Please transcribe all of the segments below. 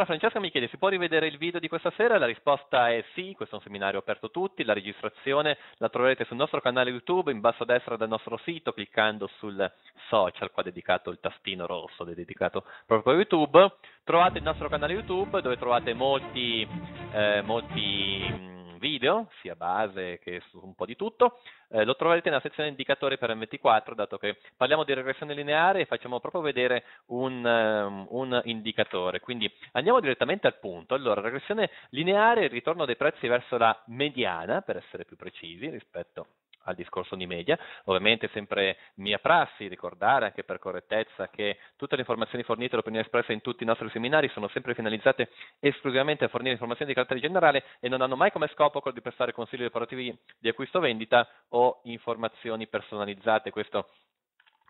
Ma Francesca mi chiede, si può rivedere il video di questa sera? La risposta è sì, questo è un seminario aperto a tutti, la registrazione la troverete sul nostro canale YouTube in basso a destra del nostro sito cliccando sul social, qua dedicato il tastino rosso, è dedicato proprio a YouTube. Trovate il nostro canale YouTube dove trovate molti, eh, molti video, sia base che su un po' di tutto, eh, lo troverete nella sezione indicatori per M24, dato che parliamo di regressione lineare e facciamo proprio vedere un, um, un indicatore. Quindi andiamo direttamente al punto. Allora, regressione lineare, ritorno dei prezzi verso la mediana, per essere più precisi rispetto a al discorso di media. Ovviamente sempre mia prassi ricordare anche per correttezza che tutte le informazioni fornite dall'opinione espressa in tutti i nostri seminari sono sempre finalizzate esclusivamente a fornire informazioni di carattere generale e non hanno mai come scopo quello di prestare consigli operativi di acquisto vendita o informazioni personalizzate. Questo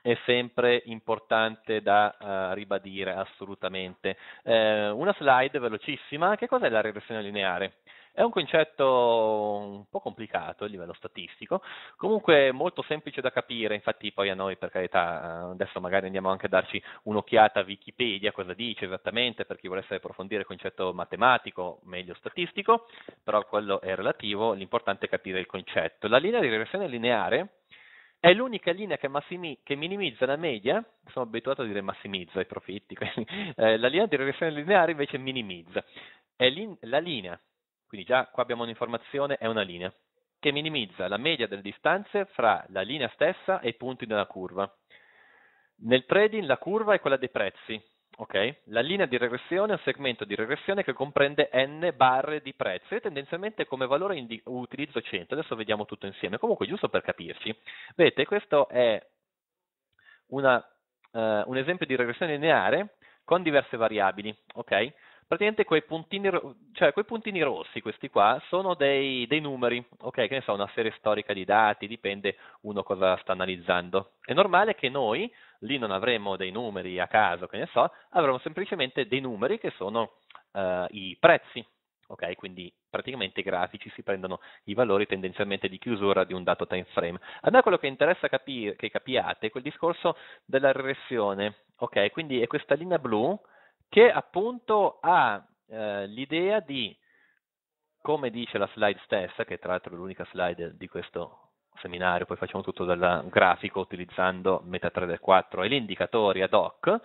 è sempre importante da uh, ribadire assolutamente. Eh, una slide velocissima, che cos'è la regressione lineare? È un concetto un po' complicato a livello statistico, comunque molto semplice da capire, infatti poi a noi per carità eh, adesso magari andiamo anche a darci un'occhiata a Wikipedia, cosa dice esattamente per chi volesse approfondire il concetto matematico, meglio statistico, però quello è relativo, l'importante è capire il concetto. La linea di regressione lineare è l'unica linea che, massimi, che, minimizza la media, sono abituato a dire massimizza i profitti, quindi, eh, la linea di regressione lineare invece minimizza. È lin, la linea, quindi già qua abbiamo un'informazione, è una linea, che minimizza la media delle distanze fra la linea stessa e i punti della curva. Nel trading la curva è quella dei prezzi, Okay? La linea di regressione è un segmento di regressione che comprende n barre di prezzo. e tendenzialmente come valore utilizzo 100. Adesso vediamo tutto insieme. Comunque, giusto per capirci, vedete, questo è una, uh, un esempio di regressione lineare con diverse variabili. Okay? praticamente quei puntini, cioè quei puntini rossi, questi qua, sono dei, dei, numeri, ok? Che ne so, una serie storica di dati, dipende uno cosa sta analizzando. È normale che noi lì non avremo dei numeri a caso, che ne so, avremo semplicemente dei numeri che sono eh, i prezzi, ok? Quindi praticamente i grafici si prendono i valori tendenzialmente di chiusura di un dato time frame. A me quello che interessa capire, che capiate è quel discorso della regressione, ok? Quindi è questa linea blu che appunto ha eh, l'idea di, come dice la slide stessa, che tra l'altro è l'unica slide di questo seminario, poi facciamo tutto dal grafico utilizzando meta 3 del 4 e gli indicatori ad hoc,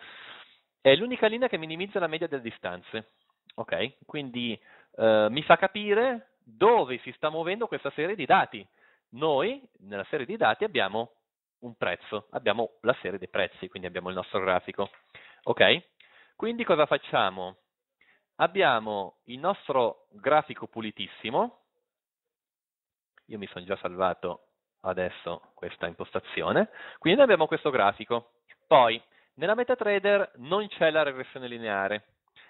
è l'unica linea che minimizza la media delle distanze. Ok? Quindi eh, mi fa capire dove si sta muovendo questa serie di dati. Noi nella serie di dati abbiamo un prezzo, abbiamo la serie dei prezzi, quindi abbiamo il nostro grafico. Ok? Quindi cosa facciamo? Abbiamo il nostro grafico pulitissimo, io mi sono già salvato adesso questa impostazione, quindi abbiamo questo grafico. Poi, nella MetaTrader non c'è la regressione lineare,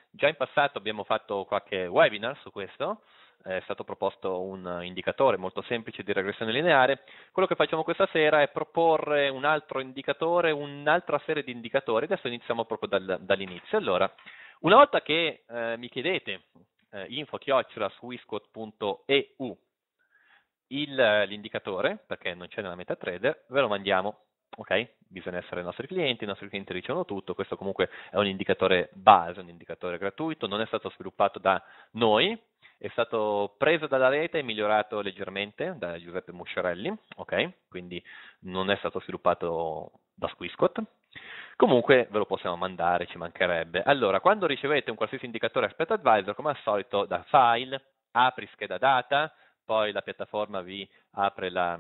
già in passato abbiamo fatto qualche webinar su questo, è stato proposto un indicatore molto semplice di regressione lineare. Quello che facciamo questa sera è proporre un altro indicatore, un'altra serie di indicatori. Adesso iniziamo proprio dal, dall'inizio. Allora, una volta che eh, mi chiedete eh, info-swisquot.eu l'indicatore, perché non c'è nella MetaTrader, ve lo mandiamo. Ok? Bisogna essere i nostri clienti, i nostri clienti ricevono tutto, questo comunque è un indicatore base, un indicatore gratuito, non è stato sviluppato da noi, è stato preso dalla rete e migliorato leggermente da Giuseppe Musciarelli, ok? Quindi non è stato sviluppato da Squiscot. Comunque ve lo possiamo mandare, ci mancherebbe. Allora, quando ricevete un qualsiasi indicatore aspetto advisor, come al solito da file, apri scheda data, poi la piattaforma vi apre la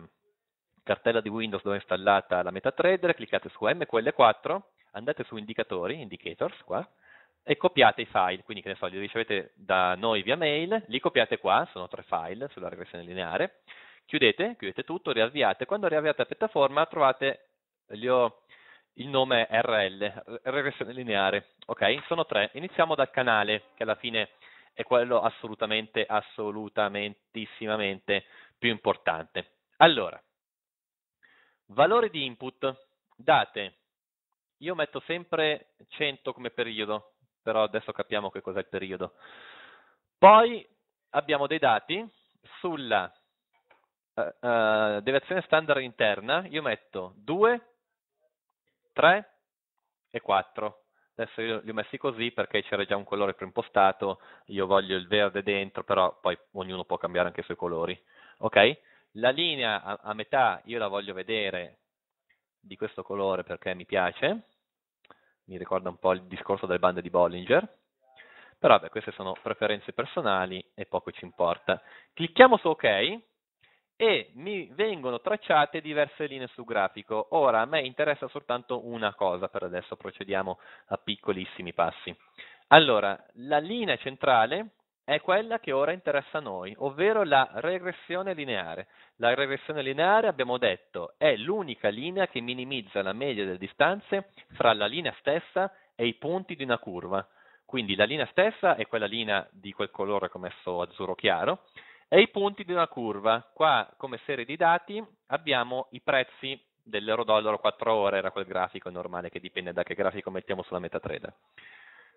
cartella di Windows dove è installata la MetaTrader, cliccate su MQL4, andate su indicatori, indicators qua, e copiate i file, quindi che ne so, li ricevete da noi via mail, li copiate qua, sono tre file sulla regressione lineare, chiudete, chiudete tutto, riavviate, quando riavviate la piattaforma trovate, ho, il nome RL, regressione lineare, ok? Sono tre, iniziamo dal canale, che alla fine è quello assolutamente, assolutamentissimamente più importante. Allora, valore di input, date, io metto sempre 100 come periodo, però adesso capiamo che cos'è il periodo. Poi abbiamo dei dati sulla uh, uh, deviazione standard interna, io metto 2, 3 e 4. Adesso io li ho messi così perché c'era già un colore preimpostato, io voglio il verde dentro, però poi ognuno può cambiare anche i suoi colori. Ok? La linea a, a metà io la voglio vedere di questo colore perché mi piace, mi ricorda un po' il discorso delle bande di Bollinger, però vabbè, queste sono preferenze personali e poco ci importa. Clicchiamo su ok e mi vengono tracciate diverse linee sul grafico. Ora a me interessa soltanto una cosa per adesso, procediamo a piccolissimi passi. Allora, la linea centrale è quella che ora interessa a noi, ovvero la regressione lineare. La regressione lineare, abbiamo detto, è l'unica linea che minimizza la media delle distanze fra la linea stessa e i punti di una curva. Quindi la linea stessa è quella linea di quel colore che ho messo azzurro chiaro e i punti di una curva. Qua come serie di dati abbiamo i prezzi dell'euro dollaro 4 ore, era quel grafico normale che dipende da che grafico mettiamo sulla MetaTrader.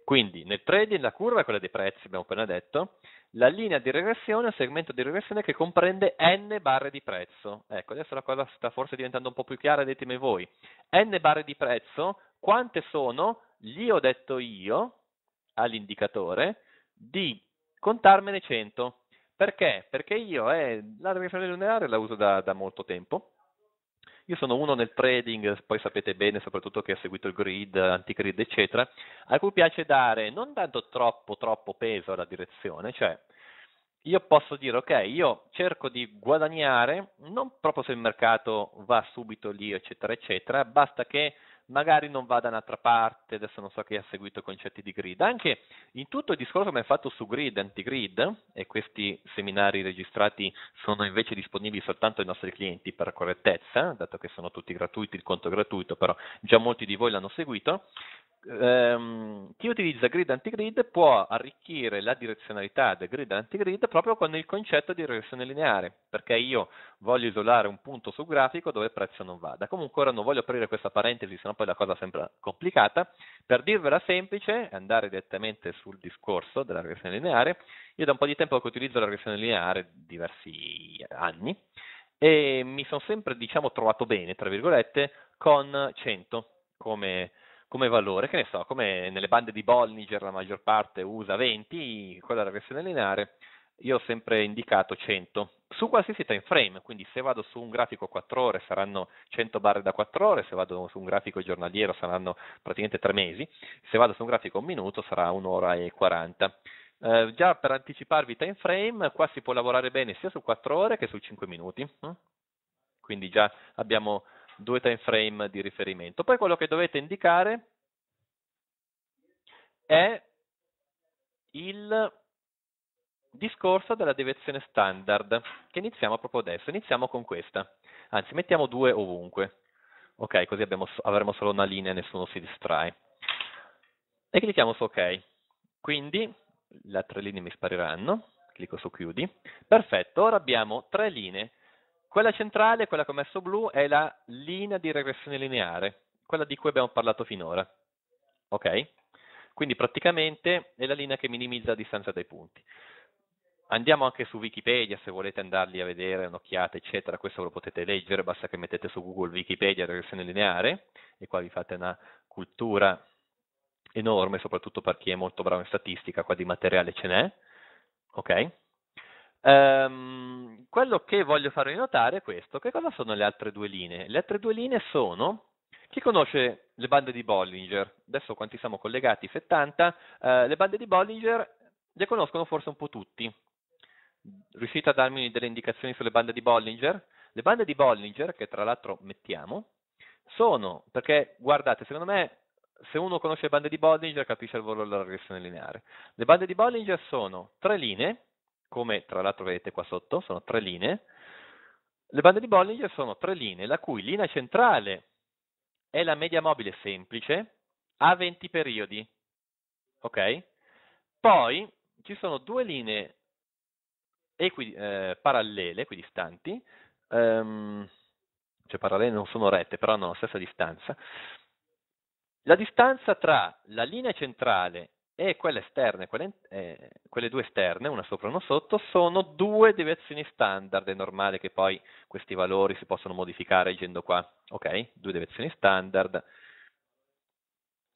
Quindi nel trading la curva è quella dei prezzi, abbiamo appena detto, la linea di regressione è un segmento di regressione che comprende n barre di prezzo. Ecco, adesso la cosa sta forse diventando un po' più chiara, ditemi voi. n barre di prezzo, quante sono? Gli ho detto io all'indicatore di contarmene 100. Perché? Perché io eh, la regressione lineare la uso da, da molto tempo io sono uno nel trading, poi sapete bene, soprattutto che ha seguito il grid, anti-grid, eccetera, a cui piace dare non dando troppo, troppo peso alla direzione, cioè io posso dire ok, io cerco di guadagnare, non proprio se il mercato va subito lì, eccetera, eccetera, basta che magari non vada da un'altra parte, adesso non so chi ha seguito i concetti di grid, anche in tutto il discorso che abbiamo fatto su grid e anti-grid, e questi seminari registrati sono invece disponibili soltanto ai nostri clienti per correttezza, dato che sono tutti gratuiti, il conto è gratuito, però già molti di voi l'hanno seguito, ehm, chi utilizza grid anti-grid può arricchire la direzionalità del grid anti-grid proprio con il concetto di regressione lineare, perché io voglio isolare un punto sul grafico dove il prezzo non vada. Comunque ora non voglio aprire questa parentesi, sennò poi la cosa sembra complicata. Per dirvela semplice, andare direttamente sul discorso della regressione lineare, io da un po' di tempo che utilizzo la regressione lineare, diversi anni, e mi sono sempre diciamo trovato bene tra virgolette con 100 come come valore, che ne so, come nelle bande di Bollinger la maggior parte usa 20, quella della versione lineare, io ho sempre indicato 100 su qualsiasi time frame, quindi se vado su un grafico 4 ore saranno 100 barre da 4 ore, se vado su un grafico giornaliero saranno praticamente 3 mesi, se vado su un grafico un minuto sarà 1 ora e 40. Eh, già per anticiparvi time frame, qua si può lavorare bene sia su 4 ore che su 5 minuti, hm? quindi già abbiamo due time frame di riferimento. Poi quello che dovete indicare è il discorso della deviazione standard che iniziamo proprio adesso. Iniziamo con questa, anzi mettiamo due ovunque, ok? Così abbiamo, avremo solo una linea e nessuno si distrae. E clicchiamo su ok. Quindi le altre linee mi spariranno, clicco su chiudi. Perfetto, ora abbiamo tre linee quella centrale, quella che ho messo blu, è la linea di regressione lineare, quella di cui abbiamo parlato finora. Ok? Quindi praticamente è la linea che minimizza la distanza dai punti. Andiamo anche su Wikipedia se volete andarli a vedere un'occhiata, eccetera, questo lo potete leggere, basta che mettete su Google Wikipedia regressione lineare e qua vi fate una cultura enorme, soprattutto per chi è molto bravo in statistica, qua di materiale ce n'è. Ok? Ehm, quello che voglio farvi notare è questo. Che cosa sono le altre due linee? Le altre due linee sono... Chi conosce le bande di Bollinger? Adesso quanti siamo collegati? 70. Eh, le bande di Bollinger le conoscono forse un po' tutti. Riuscite a darmi delle indicazioni sulle bande di Bollinger? Le bande di Bollinger, che tra l'altro mettiamo, sono, perché guardate, secondo me se uno conosce le bande di Bollinger capisce il volo della regressione lineare. Le bande di Bollinger sono tre linee come tra l'altro vedete qua sotto, sono tre linee. Le bande di Bollinger sono tre linee, la cui linea centrale è la media mobile semplice a 20 periodi. Ok? Poi ci sono due linee equi, eh, parallele, equidistanti, um, cioè parallele non sono rette, però hanno la stessa distanza. La distanza tra la linea centrale e quelle esterne, quelle, eh, quelle, due esterne, una sopra e una sotto, sono due deviazioni standard, è normale che poi questi valori si possano modificare leggendo qua, ok, due deviazioni standard.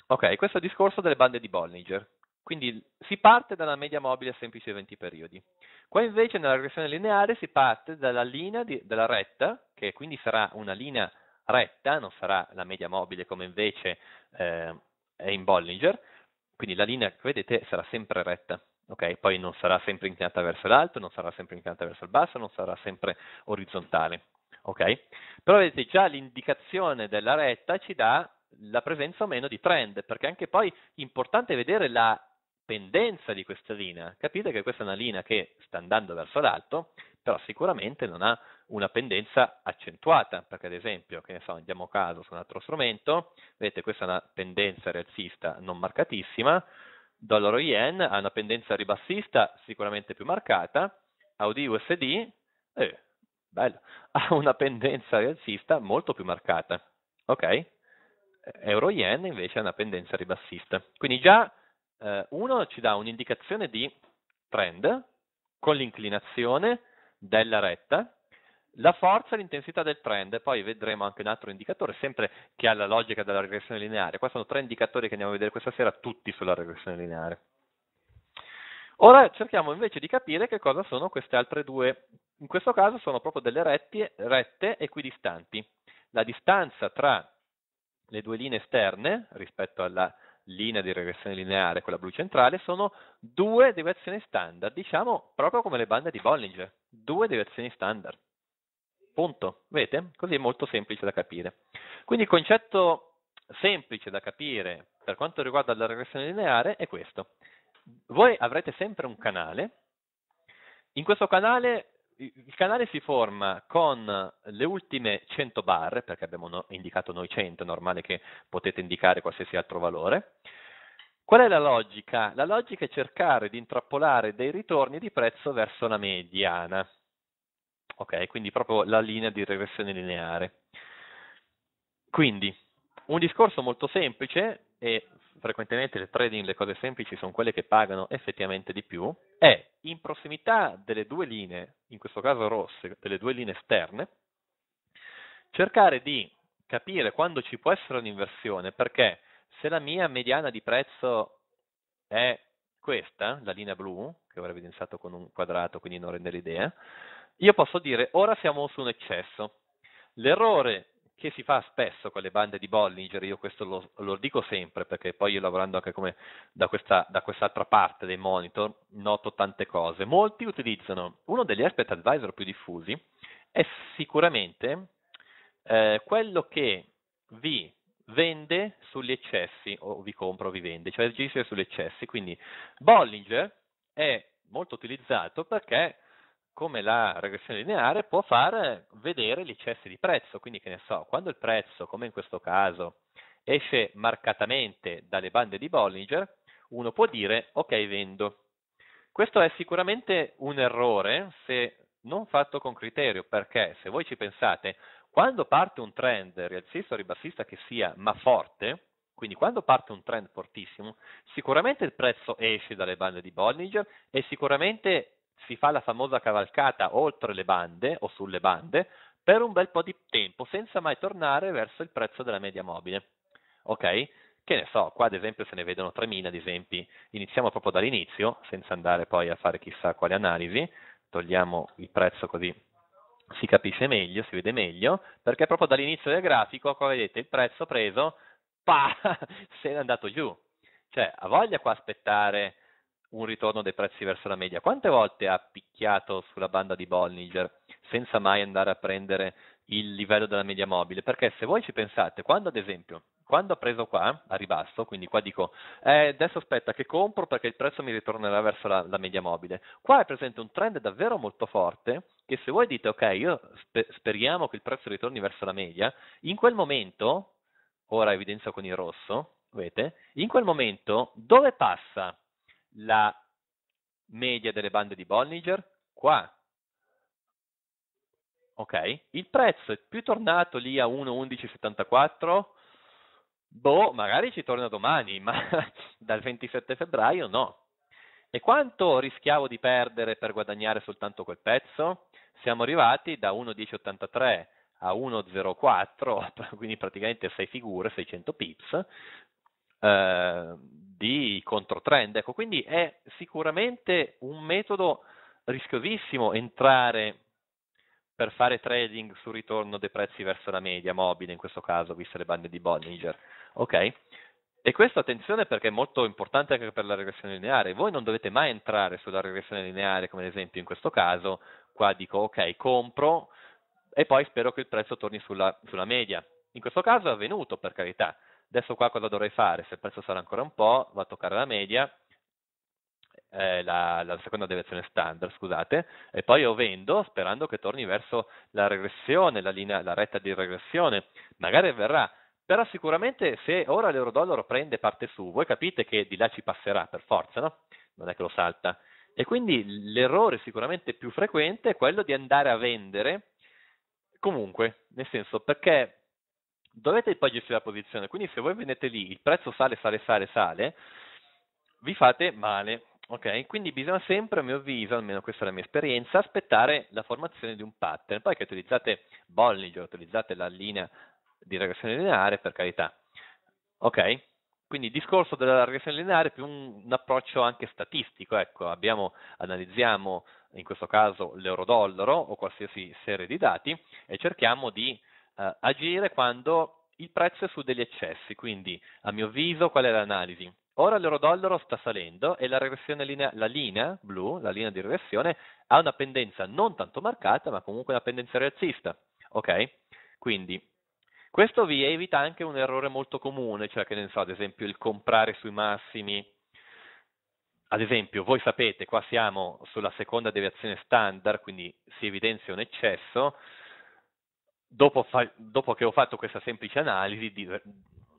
Ok, questo è il discorso delle bande di Bollinger, quindi si parte dalla media mobile a semplici 20 periodi. Qua invece nella regressione lineare si parte dalla linea di, della retta, che quindi sarà una linea retta, non sarà la media mobile come invece eh, è in Bollinger, quindi la linea che vedete sarà sempre retta, ok? Poi non sarà sempre inclinata verso l'alto, non sarà sempre inclinata verso il basso, non sarà sempre orizzontale, ok? Però vedete già l'indicazione della retta ci dà la presenza o meno di trend, perché anche poi è importante vedere la pendenza di questa linea. Capite che questa è una linea che sta andando verso l'alto, però sicuramente non ha una pendenza accentuata, perché ad esempio, che ne so, andiamo a caso su un altro strumento, vedete questa è una pendenza rialzista non marcatissima, dollaro yen ha una pendenza ribassista sicuramente più marcata, Audi USD, eh, bello, ha una pendenza rialzista molto più marcata, ok? Euro yen invece ha una pendenza ribassista. Quindi già eh, uno ci dà un'indicazione di trend con l'inclinazione della retta, la forza e l'intensità del trend, poi vedremo anche un altro indicatore, sempre che ha la logica della regressione lineare. Qua sono tre indicatori che andiamo a vedere questa sera, tutti sulla regressione lineare. Ora cerchiamo invece di capire che cosa sono queste altre due. In questo caso sono proprio delle rette, rette equidistanti. La distanza tra le due linee esterne rispetto alla linea di regressione lineare, quella blu centrale, sono due deviazioni standard, diciamo proprio come le bande di Bollinger due direzioni standard. Punto. Vedete? Così è molto semplice da capire. Quindi il concetto semplice da capire per quanto riguarda la regressione lineare è questo. Voi avrete sempre un canale. In questo canale il canale si forma con le ultime 100 barre, perché abbiamo indicato noi 100, è normale che potete indicare qualsiasi altro valore. Qual è la logica? La logica è cercare di intrappolare dei ritorni di prezzo verso la mediana. Ok, quindi proprio la linea di regressione lineare. Quindi, un discorso molto semplice, e frequentemente nel trading le cose semplici sono quelle che pagano effettivamente di più, è in prossimità delle due linee, in questo caso rosse, delle due linee esterne, cercare di capire quando ci può essere un'inversione, perché se la mia mediana di prezzo è questa, la linea blu, che avrei evidenziato con un quadrato, quindi non rende l'idea, io posso dire ora siamo su un eccesso. L'errore che si fa spesso con le bande di Bollinger, io questo lo, lo dico sempre perché poi io lavorando anche da, questa, da quest'altra parte dei monitor noto tante cose, molti utilizzano uno degli aspect advisor più diffusi è sicuramente eh, quello che vi vende sugli eccessi, o vi compra o vi vende, cioè agisce sugli eccessi. Quindi Bollinger è molto utilizzato perché come la regressione lineare può far vedere gli eccessi di prezzo, quindi che ne so, quando il prezzo, come in questo caso, esce marcatamente dalle bande di Bollinger, uno può dire ok vendo. Questo è sicuramente un errore se non fatto con criterio, perché se voi ci pensate, quando parte un trend rialzista o ribassista che sia, ma forte, quindi quando parte un trend fortissimo, sicuramente il prezzo esce dalle bande di Bollinger e sicuramente si fa la famosa cavalcata oltre le bande o sulle bande per un bel po' di tempo senza mai tornare verso il prezzo della media mobile. Ok? Che ne so, qua ad esempio se ne vedono 3000 ad esempi, iniziamo proprio dall'inizio senza andare poi a fare chissà quale analisi, togliamo il prezzo così si capisce meglio, si vede meglio, perché proprio dall'inizio del grafico, come vedete, il prezzo preso, pa, se n'è andato giù. Cioè, ha voglia qua aspettare un ritorno dei prezzi verso la media. Quante volte ha picchiato sulla banda di Bollinger senza mai andare a prendere il livello della media mobile? Perché se voi ci pensate, quando ad esempio quando ha preso qua a ribasso, quindi qua dico eh, adesso aspetta che compro perché il prezzo mi ritornerà verso la, la, media mobile. Qua è presente un trend davvero molto forte che se voi dite ok, io speriamo che il prezzo ritorni verso la media, in quel momento, ora evidenzio con il rosso, vedete, in quel momento dove passa la media delle bande di Bollinger? Qua. Ok, il prezzo è più tornato lì a 1,1174 Boh, magari ci torna domani, ma dal 27 febbraio no. E quanto rischiavo di perdere per guadagnare soltanto quel pezzo? Siamo arrivati da 1,1083 a 1,04, quindi praticamente 6 figure, 600 pips, eh, di controtrend. Ecco, quindi è sicuramente un metodo rischiosissimo entrare per fare trading sul ritorno dei prezzi verso la media mobile, in questo caso, viste le bande di Bollinger. Ok? E questo attenzione perché è molto importante anche per la regressione lineare. Voi non dovete mai entrare sulla regressione lineare, come ad esempio in questo caso, qua dico ok, compro e poi spero che il prezzo torni sulla, sulla media. In questo caso è avvenuto, per carità. Adesso qua cosa dovrei fare? Se il prezzo sarà ancora un po', va a toccare la media, eh, la, la, seconda deviazione standard, scusate, e poi io vendo sperando che torni verso la regressione, la, linea, la retta di regressione, magari avverrà, però sicuramente se ora l'euro-dollaro prende parte su, voi capite che di là ci passerà per forza, no? Non è che lo salta. E quindi l'errore sicuramente più frequente è quello di andare a vendere comunque, nel senso perché dovete poi gestire la posizione, quindi se voi venete lì, il prezzo sale, sale, sale, sale, vi fate male, Ok, quindi bisogna sempre, a mio avviso, almeno questa è la mia esperienza, aspettare la formazione di un pattern. Poi che utilizzate Bollinger, utilizzate la linea di regressione lineare, per carità. Ok? Quindi il discorso della regressione lineare è più un, un approccio anche statistico, ecco, abbiamo, analizziamo in questo caso l'euro-dollaro o qualsiasi serie di dati e cerchiamo di eh, agire quando il prezzo è su degli eccessi, quindi a mio avviso qual è l'analisi? Ora l'euro-dollaro sta salendo e la, linea, la linea blu, la linea di regressione, ha una pendenza non tanto marcata, ma comunque una pendenza rialzista. Ok? Quindi questo vi evita anche un errore molto comune, cioè che ne so, ad esempio il comprare sui massimi. Ad esempio, voi sapete, qua siamo sulla seconda deviazione standard, quindi si evidenzia un eccesso. Dopo, fa, dopo che ho fatto questa semplice analisi, di,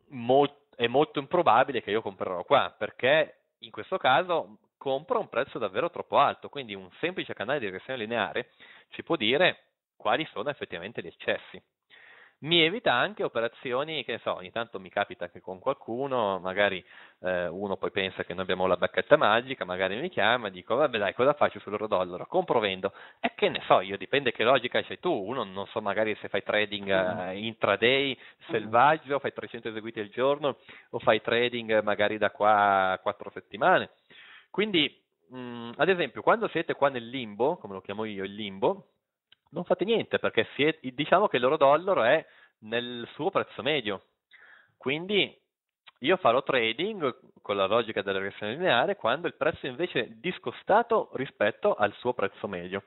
molto è molto improbabile che io comprerò qua, perché in questo caso compro a un prezzo davvero troppo alto, quindi un semplice canale di regressione lineare ci può dire quali sono effettivamente gli eccessi mi evita anche operazioni che so, ogni tanto mi capita che con qualcuno, magari eh, uno poi pensa che noi abbiamo la bacchetta magica, magari mi chiama e dico vabbè dai cosa faccio sull'euro dollaro? Compro vendo. E che ne so io, dipende che logica c'è tu, uno non so magari se fai trading eh, intraday selvaggio, fai 300 eseguiti al giorno o fai trading magari da qua a 4 settimane. Quindi mh, ad esempio quando siete qua nel limbo, come lo chiamo io il limbo, non fate niente perché siete, diciamo che il loro dollaro è nel suo prezzo medio. Quindi io farò trading con la logica della regressione lineare quando il prezzo invece è discostato rispetto al suo prezzo medio.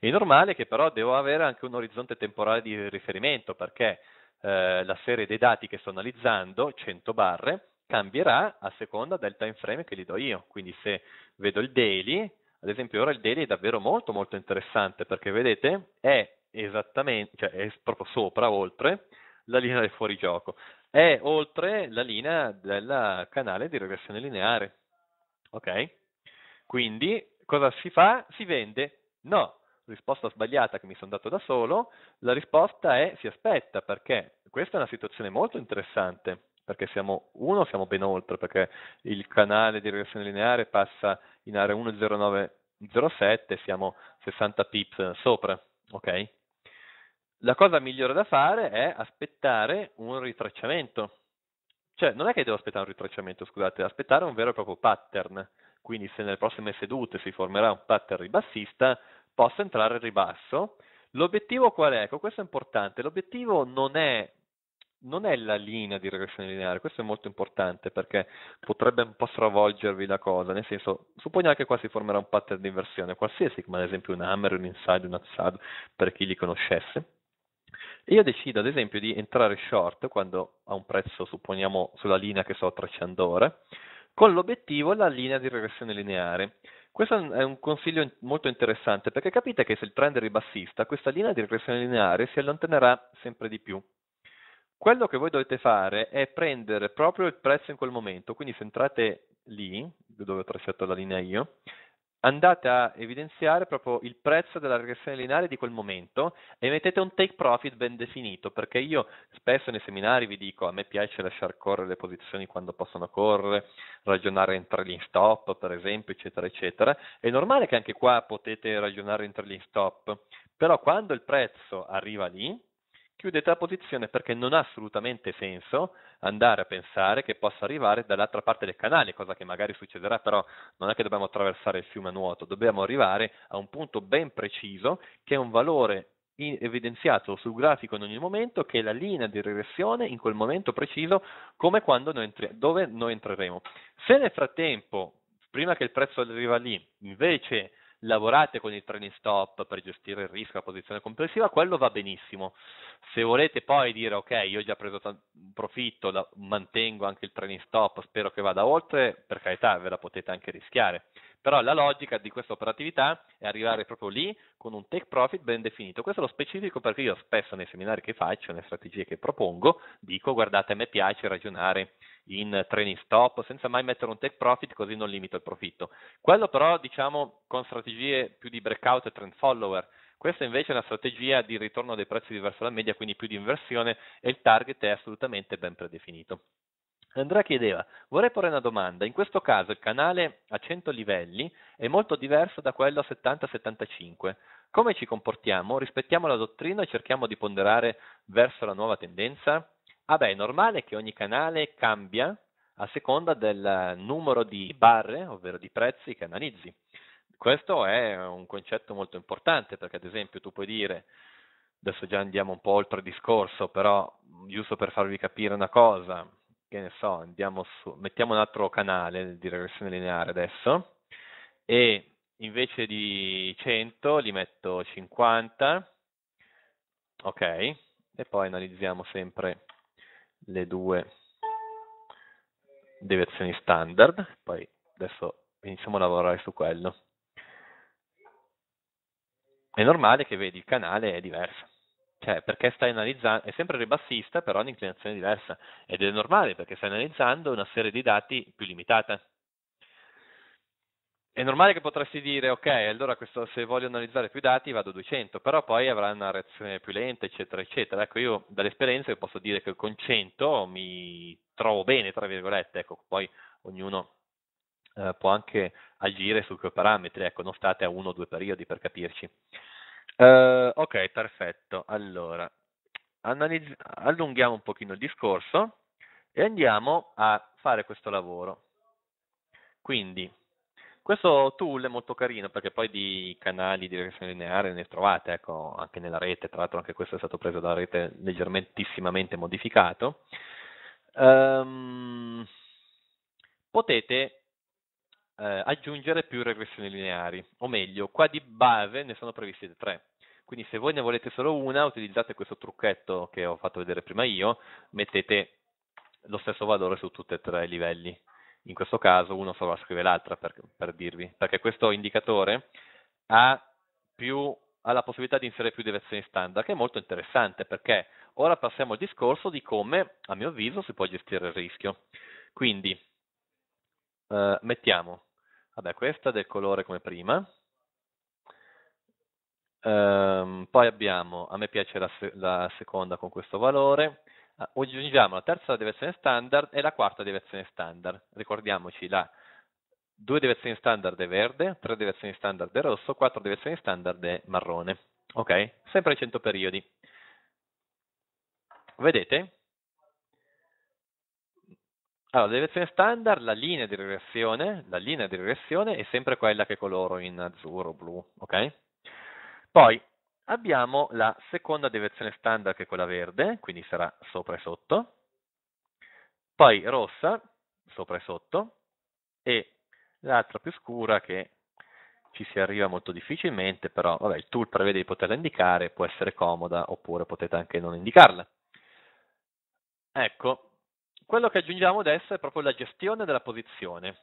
È normale che però devo avere anche un orizzonte temporale di riferimento perché eh, la serie dei dati che sto analizzando, 100 barre, cambierà a seconda del time frame che gli do io. Quindi se vedo il daily, ad esempio ora il daily è davvero molto molto interessante perché vedete è esattamente, cioè è proprio sopra, oltre la linea del fuorigioco, è oltre la linea del canale di regressione lineare. Ok? Quindi cosa si fa? Si vende? No, risposta sbagliata che mi sono dato da solo, la risposta è si aspetta perché questa è una situazione molto interessante perché siamo, uno, siamo ben oltre, perché il canale di regressione lineare passa in area 1,0907, siamo 60 pips sopra, ok? La cosa migliore da fare è aspettare un ritracciamento. Cioè, non è che devo aspettare un ritracciamento, scusate, aspettare un vero e proprio pattern. Quindi se nelle prossime sedute si formerà un pattern ribassista, posso entrare al ribasso. L'obiettivo qual è? Ecco, questo è importante. L'obiettivo non è non è la linea di regressione lineare, questo è molto importante perché potrebbe un po' stravolgervi la cosa, nel senso, supponiamo che qua si formerà un pattern di inversione qualsiasi, come ad esempio un hammer, un inside, un outside, per chi li conoscesse, e io decido ad esempio di entrare short quando ha un prezzo, supponiamo, sulla linea che sto tracciando ora, con l'obiettivo la linea di regressione lineare. Questo è un consiglio molto interessante perché capite che se il trend è ribassista, questa linea di regressione lineare si allontanerà sempre di più quello che voi dovete fare è prendere proprio il prezzo in quel momento, quindi se entrate lì, dove ho tracciato la linea io, andate a evidenziare proprio il prezzo della regressione lineare di quel momento e mettete un take profit ben definito, perché io spesso nei seminari vi dico a me piace lasciare correre le posizioni quando possono correre, ragionare in trailing stop per esempio, eccetera, eccetera. È normale che anche qua potete ragionare in trailing stop, però quando il prezzo arriva lì, chiudete la posizione perché non ha assolutamente senso andare a pensare che possa arrivare dall'altra parte del canale, cosa che magari succederà, però non è che dobbiamo attraversare il fiume a nuoto, dobbiamo arrivare a un punto ben preciso che è un valore evidenziato sul grafico in ogni momento che è la linea di regressione in quel momento preciso come quando noi entri, dove noi entreremo. Se nel frattempo, prima che il prezzo arriva lì, invece lavorate con il training stop per gestire il rischio a posizione complessiva, quello va benissimo. Se volete poi dire ok, io ho già preso un profitto, da, mantengo anche il training stop, spero che vada oltre, per carità ve la potete anche rischiare. Però la logica di questa operatività è arrivare proprio lì con un take profit ben definito. Questo lo specifico perché io spesso nei seminari che faccio, nelle strategie che propongo, dico guardate a me piace ragionare in training stop senza mai mettere un take profit così non limito il profitto. Quello però diciamo con strategie più di breakout e trend follower questa invece è una strategia di ritorno dei prezzi verso la media, quindi più di inversione e il target è assolutamente ben predefinito. Andrea chiedeva, vorrei porre una domanda, in questo caso il canale a 100 livelli è molto diverso da quello a 70-75, come ci comportiamo? Rispettiamo la dottrina e cerchiamo di ponderare verso la nuova tendenza? Ah beh, è normale che ogni canale cambia a seconda del numero di barre, ovvero di prezzi che analizzi questo è un concetto molto importante perché ad esempio tu puoi dire, adesso già andiamo un po' oltre il discorso, però giusto per farvi capire una cosa, che ne so, su, mettiamo un altro canale di regressione lineare adesso e invece di 100 li metto 50, ok, e poi analizziamo sempre le due deviazioni standard, poi adesso iniziamo a lavorare su quello è normale che vedi il canale è diverso. Cioè, perché stai analizzando, è sempre ribassista, però un'inclinazione diversa. Ed è normale perché stai analizzando una serie di dati più limitata. È normale che potresti dire, ok, allora questo, se voglio analizzare più dati vado a 200, però poi avrà una reazione più lenta, eccetera, eccetera. Ecco, io dall'esperienza posso dire che con 100 mi trovo bene, tra virgolette, ecco, poi ognuno eh, può anche agire su quei parametri, ecco, non state a uno o due periodi per capirci. Uh, ok, perfetto. Allora, analizz- allunghiamo un pochino il discorso e andiamo a fare questo lavoro. Quindi, questo tool è molto carino perché poi di canali di regressione lineare ne trovate, ecco, anche nella rete, tra l'altro anche questo è stato preso dalla rete leggermentissimamente modificato. Um, potete eh, aggiungere più regressioni lineari, o meglio, qua di base ne sono previste tre. Quindi se voi ne volete solo una, utilizzate questo trucchetto che ho fatto vedere prima io, mettete lo stesso valore su tutti e tre i livelli. In questo caso uno sovrascrive l'altra, per, per, dirvi, perché questo indicatore ha, più, ha la possibilità di inserire più direzioni standard, che è molto interessante, perché ora passiamo al discorso di come, a mio avviso, si può gestire il rischio. Quindi, eh, mettiamo Vabbè, questa è del colore come prima. Ehm, poi abbiamo, a me piace la, se la seconda con questo valore, ah, aggiungiamo la terza deviazione standard e la quarta deviazione standard. Ricordiamoci la due deviazioni standard è verde, tre deviazioni standard è rosso, quattro deviazioni standard è marrone. Ok? Sempre ai 100 periodi. Vedete? Allora, la direzione standard, la linea di regressione, la linea di regressione è sempre quella che coloro in azzurro, blu, ok? Poi abbiamo la seconda direzione standard che è quella verde, quindi sarà sopra e sotto, poi rossa, sopra e sotto, e l'altra più scura che ci si arriva molto difficilmente, però vabbè, il tool prevede di poterla indicare, può essere comoda oppure potete anche non indicarla. Ecco, quello che aggiungiamo adesso è proprio la gestione della posizione.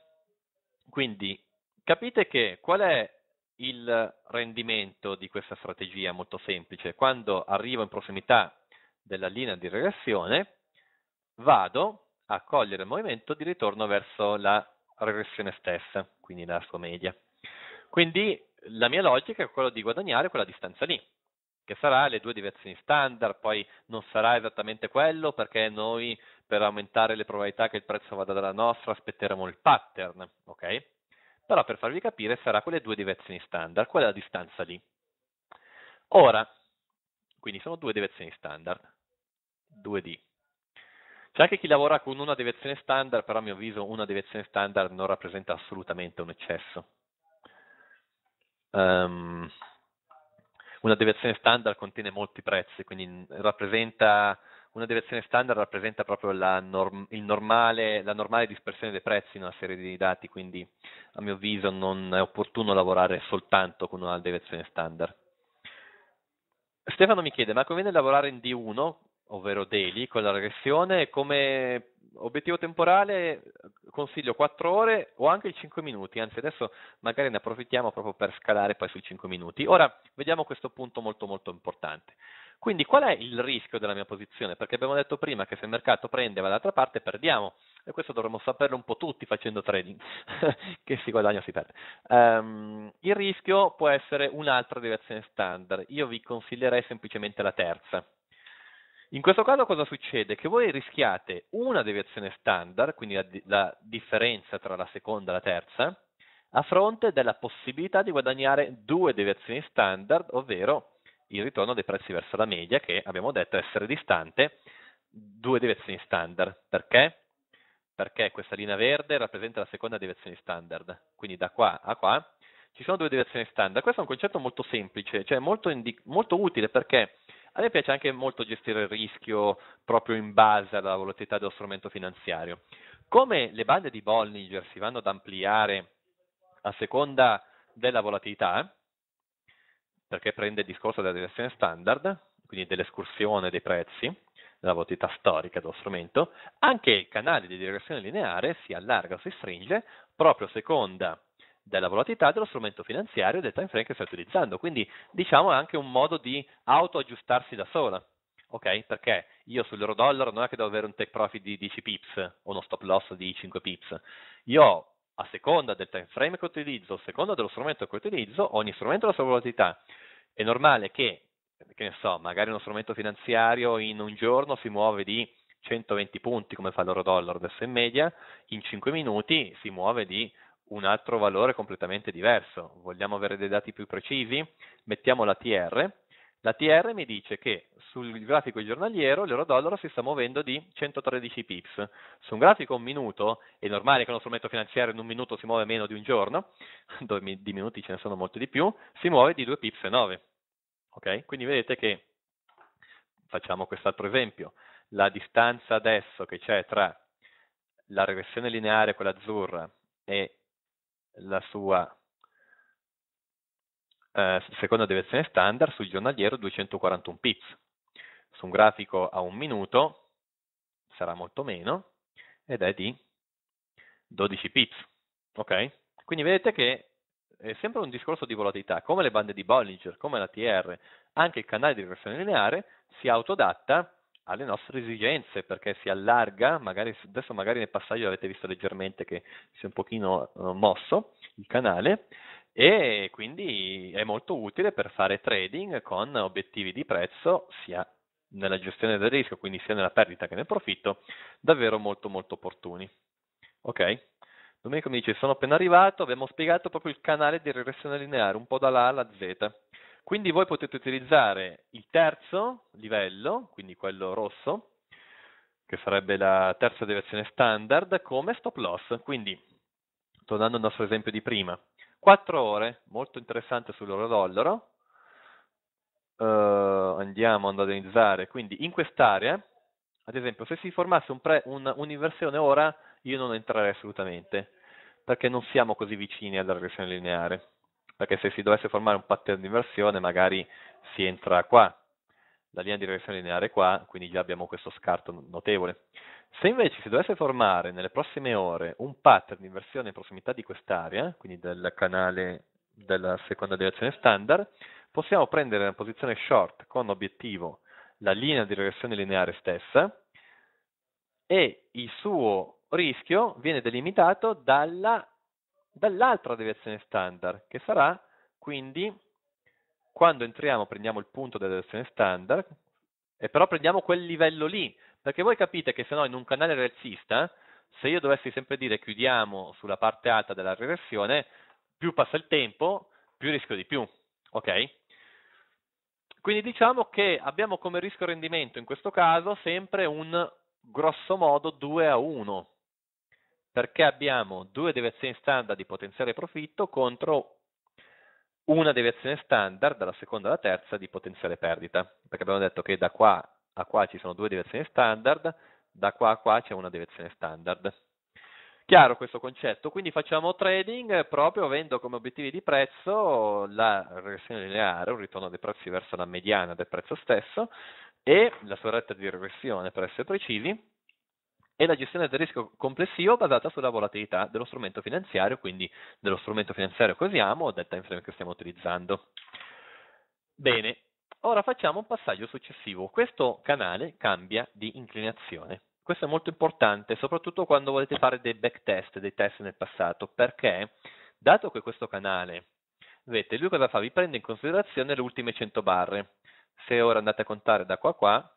Quindi capite che qual è il rendimento di questa strategia molto semplice. Quando arrivo in prossimità della linea di regressione, vado a cogliere il movimento di ritorno verso la regressione stessa, quindi la sua media. Quindi la mia logica è quella di guadagnare quella distanza lì, che sarà le due direzioni standard, poi non sarà esattamente quello perché noi per aumentare le probabilità che il prezzo vada dalla nostra aspetteremo il pattern, ok? Però per farvi capire sarà quelle due deviazioni standard, quella distanza lì. Ora, quindi sono due deviazioni standard, 2D. C'è anche chi lavora con una deviazione standard, però a mio avviso una deviazione standard non rappresenta assolutamente un eccesso. Um, una deviazione standard contiene molti prezzi, quindi rappresenta una deviazione standard rappresenta proprio la, norm- normale, la, normale, dispersione dei prezzi in una serie di dati, quindi a mio avviso non è opportuno lavorare soltanto con una deviazione standard. Stefano mi chiede, ma conviene lavorare in D1, ovvero daily, con la regressione, come obiettivo temporale consiglio 4 ore o anche il 5 minuti, anzi adesso magari ne approfittiamo proprio per scalare poi sui 5 minuti. Ora vediamo questo punto molto molto importante. Quindi qual è il rischio della mia posizione? Perché abbiamo detto prima che se il mercato prende va dall'altra parte perdiamo e questo dovremmo saperlo un po' tutti facendo trading, che si guadagna o si perde. Um, il rischio può essere un'altra deviazione standard, io vi consiglierei semplicemente la terza. In questo caso cosa succede? Che voi rischiate una deviazione standard, quindi la, la differenza tra la seconda e la terza, a fronte della possibilità di guadagnare due deviazioni standard, ovvero il ritorno dei prezzi verso la media che abbiamo detto essere distante due deviazioni standard. Perché? Perché questa linea verde rappresenta la seconda deviazione standard, quindi da qua a qua ci sono due deviazioni standard. Questo è un concetto molto semplice, cioè molto, molto utile perché a me piace anche molto gestire il rischio proprio in base alla volatilità dello strumento finanziario. Come le bande di Bollinger si vanno ad ampliare a seconda della volatilità, perché prende il discorso della direzione standard, quindi dell'escursione dei prezzi, della volatilità storica dello strumento, anche il canale di direzione lineare si allarga o si stringe proprio a seconda della volatilità dello strumento finanziario e del time frame che stai utilizzando. Quindi diciamo è anche un modo di autoaggiustarsi da sola. Ok? Perché io sull'euro dollaro non è che devo avere un take profit di 10 pips o uno stop loss di 5 pips. Io a seconda del time frame che utilizzo, a seconda dello strumento che utilizzo, ogni strumento ha la sua volatilità. È normale che, che ne so, magari uno strumento finanziario in un giorno si muove di 120 punti come fa l'euro dollaro adesso in media, in 5 minuti si muove di un altro valore completamente diverso. Vogliamo avere dei dati più precisi? Mettiamo la TR la TR mi dice che sul grafico giornaliero l'euro-dollaro si sta muovendo di 113 pips. Su un grafico un minuto, è normale che uno strumento finanziario in un minuto si muove meno di un giorno, dove di minuti ce ne sono molti di più, si muove di 2 pips e 9. Okay? Quindi vedete che, facciamo quest'altro esempio, la distanza adesso che c'è tra la regressione lineare, quella azzurra, e la sua eh, seconda deviazione standard sul giornaliero 241 pips. Su un grafico a un minuto sarà molto meno ed è di 12 pips. Okay? Quindi vedete che è sempre un discorso di volatilità, come le bande di Bollinger, come la TR, anche il canale di regressione lineare si autodatta alle nostre esigenze perché si allarga, magari, adesso magari nel passaggio avete visto leggermente che si è un pochino eh, mosso il canale e quindi è molto utile per fare trading con obiettivi di prezzo sia nella gestione del rischio, quindi sia nella perdita che nel profitto, davvero molto molto opportuni. Ok? Domenico mi dice sono appena arrivato, abbiamo spiegato proprio il canale di regressione lineare, un po' dalla A alla Z. Quindi voi potete utilizzare il terzo livello, quindi quello rosso, che sarebbe la terza deviazione standard, come stop loss. Quindi, tornando al nostro esempio di prima, 4 ore, molto interessante sull'oro dollaro. Uh, eh, andiamo ad analizzare, quindi in quest'area, ad esempio, se si formasse un un'inversione ora, io non entrerei assolutamente, perché non siamo così vicini alla regressione lineare perché se si dovesse formare un pattern di inversione magari si entra qua, la linea di regressione lineare è qua, quindi già abbiamo questo scarto notevole. Se invece si dovesse formare nelle prossime ore un pattern di inversione in prossimità di quest'area, quindi del canale della seconda direzione standard, possiamo prendere una posizione short con obiettivo la linea di regressione lineare stessa e il suo rischio viene delimitato dalla dall'altra deviazione standard, che sarà quindi quando entriamo prendiamo il punto della deviazione standard, e però prendiamo quel livello lì, perché voi capite che se no in un canale regressista, se io dovessi sempre dire chiudiamo sulla parte alta della regressione, più passa il tempo, più rischio di più, ok? Quindi diciamo che abbiamo come rischio rendimento in questo caso sempre un grosso modo 2 a 1, perché abbiamo due deviazioni standard di potenziale profitto contro una deviazione standard dalla seconda alla terza di potenziale perdita, perché abbiamo detto che da qua a qua ci sono due deviazioni standard, da qua a qua c'è una deviazione standard. Chiaro questo concetto, quindi facciamo trading proprio avendo come obiettivi di prezzo la regressione lineare, un ritorno dei prezzi verso la mediana del prezzo stesso e la sua retta di regressione per essere precisi, e la gestione del rischio complessivo basata sulla volatilità dello strumento finanziario, quindi dello strumento finanziario che usiamo o del time frame che stiamo utilizzando. Bene, ora facciamo un passaggio successivo. Questo canale cambia di inclinazione. Questo è molto importante, soprattutto quando volete fare dei backtest, dei test nel passato, perché dato che questo canale, vedete, lui cosa fa? Vi prende in considerazione le ultime 100 barre. Se ora andate a contare da qua a qua,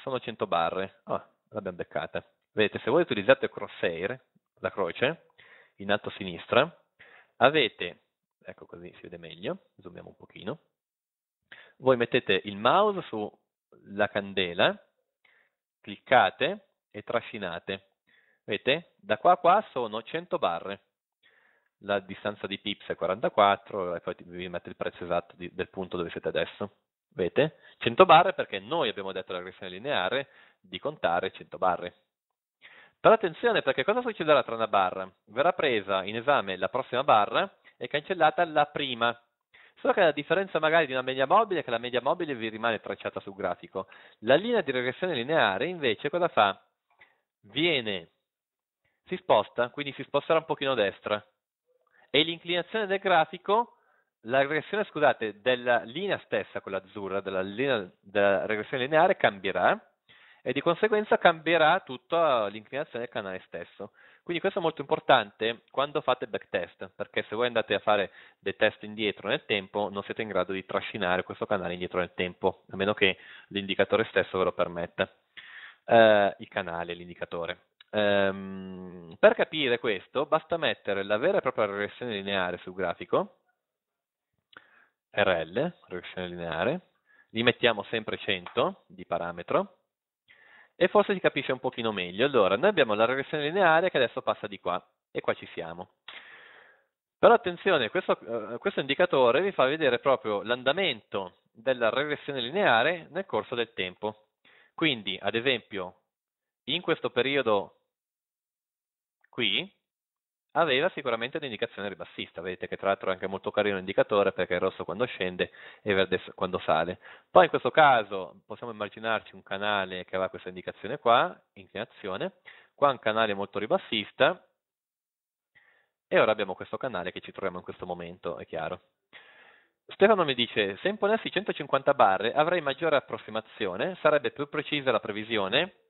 sono 100 barre. Oh, l'abbiamo beccata. Vedete, se voi utilizzate Crosshair, la croce, in alto a sinistra, avete, ecco così si vede meglio, zoomiamo un pochino, voi mettete il mouse sulla candela, cliccate e trascinate. Vedete? Da qua a qua sono 100 barre. La distanza di pips è 44 e poi vi mette il prezzo esatto di, del punto dove siete adesso. Vedete? 100 barre perché noi abbiamo detto la regressione lineare, di contare 100 barre. Però attenzione perché cosa succederà tra una barra? Verrà presa in esame la prossima barra e cancellata la prima. Solo che la differenza magari di una media mobile è che la media mobile vi rimane tracciata sul grafico. La linea di regressione lineare invece cosa fa? Viene, si sposta, quindi si sposterà un pochino a destra. E l'inclinazione del grafico la regressione, scusate, della linea stessa, quella azzurra, della, linea, della regressione lineare cambierà e di conseguenza cambierà tutta l'inclinazione del canale stesso. Quindi questo è molto importante quando fate backtest, perché se voi andate a fare dei test indietro nel tempo non siete in grado di trascinare questo canale indietro nel tempo, a meno che l'indicatore stesso ve lo permetta, eh, il canale, l'indicatore. Ehm, per capire questo basta mettere la vera e propria regressione lineare sul grafico, RL, regressione lineare, gli mettiamo sempre 100 di parametro, e forse si capisce un pochino meglio. Allora, noi abbiamo la regressione lineare che adesso passa di qua e qua ci siamo. Però attenzione, questo, eh, questo indicatore vi fa vedere proprio l'andamento della regressione lineare nel corso del tempo. Quindi, ad esempio, in questo periodo qui, aveva sicuramente un'indicazione ribassista, vedete che tra l'altro è anche molto carino l'indicatore perché è rosso quando scende e verde quando sale. Poi in questo caso possiamo immaginarci un canale che aveva questa indicazione qua, inclinazione, qua un canale molto ribassista e ora abbiamo questo canale che ci troviamo in questo momento, è chiaro. Stefano mi dice, se imponessi 150 barre avrei maggiore approssimazione, sarebbe più precisa la previsione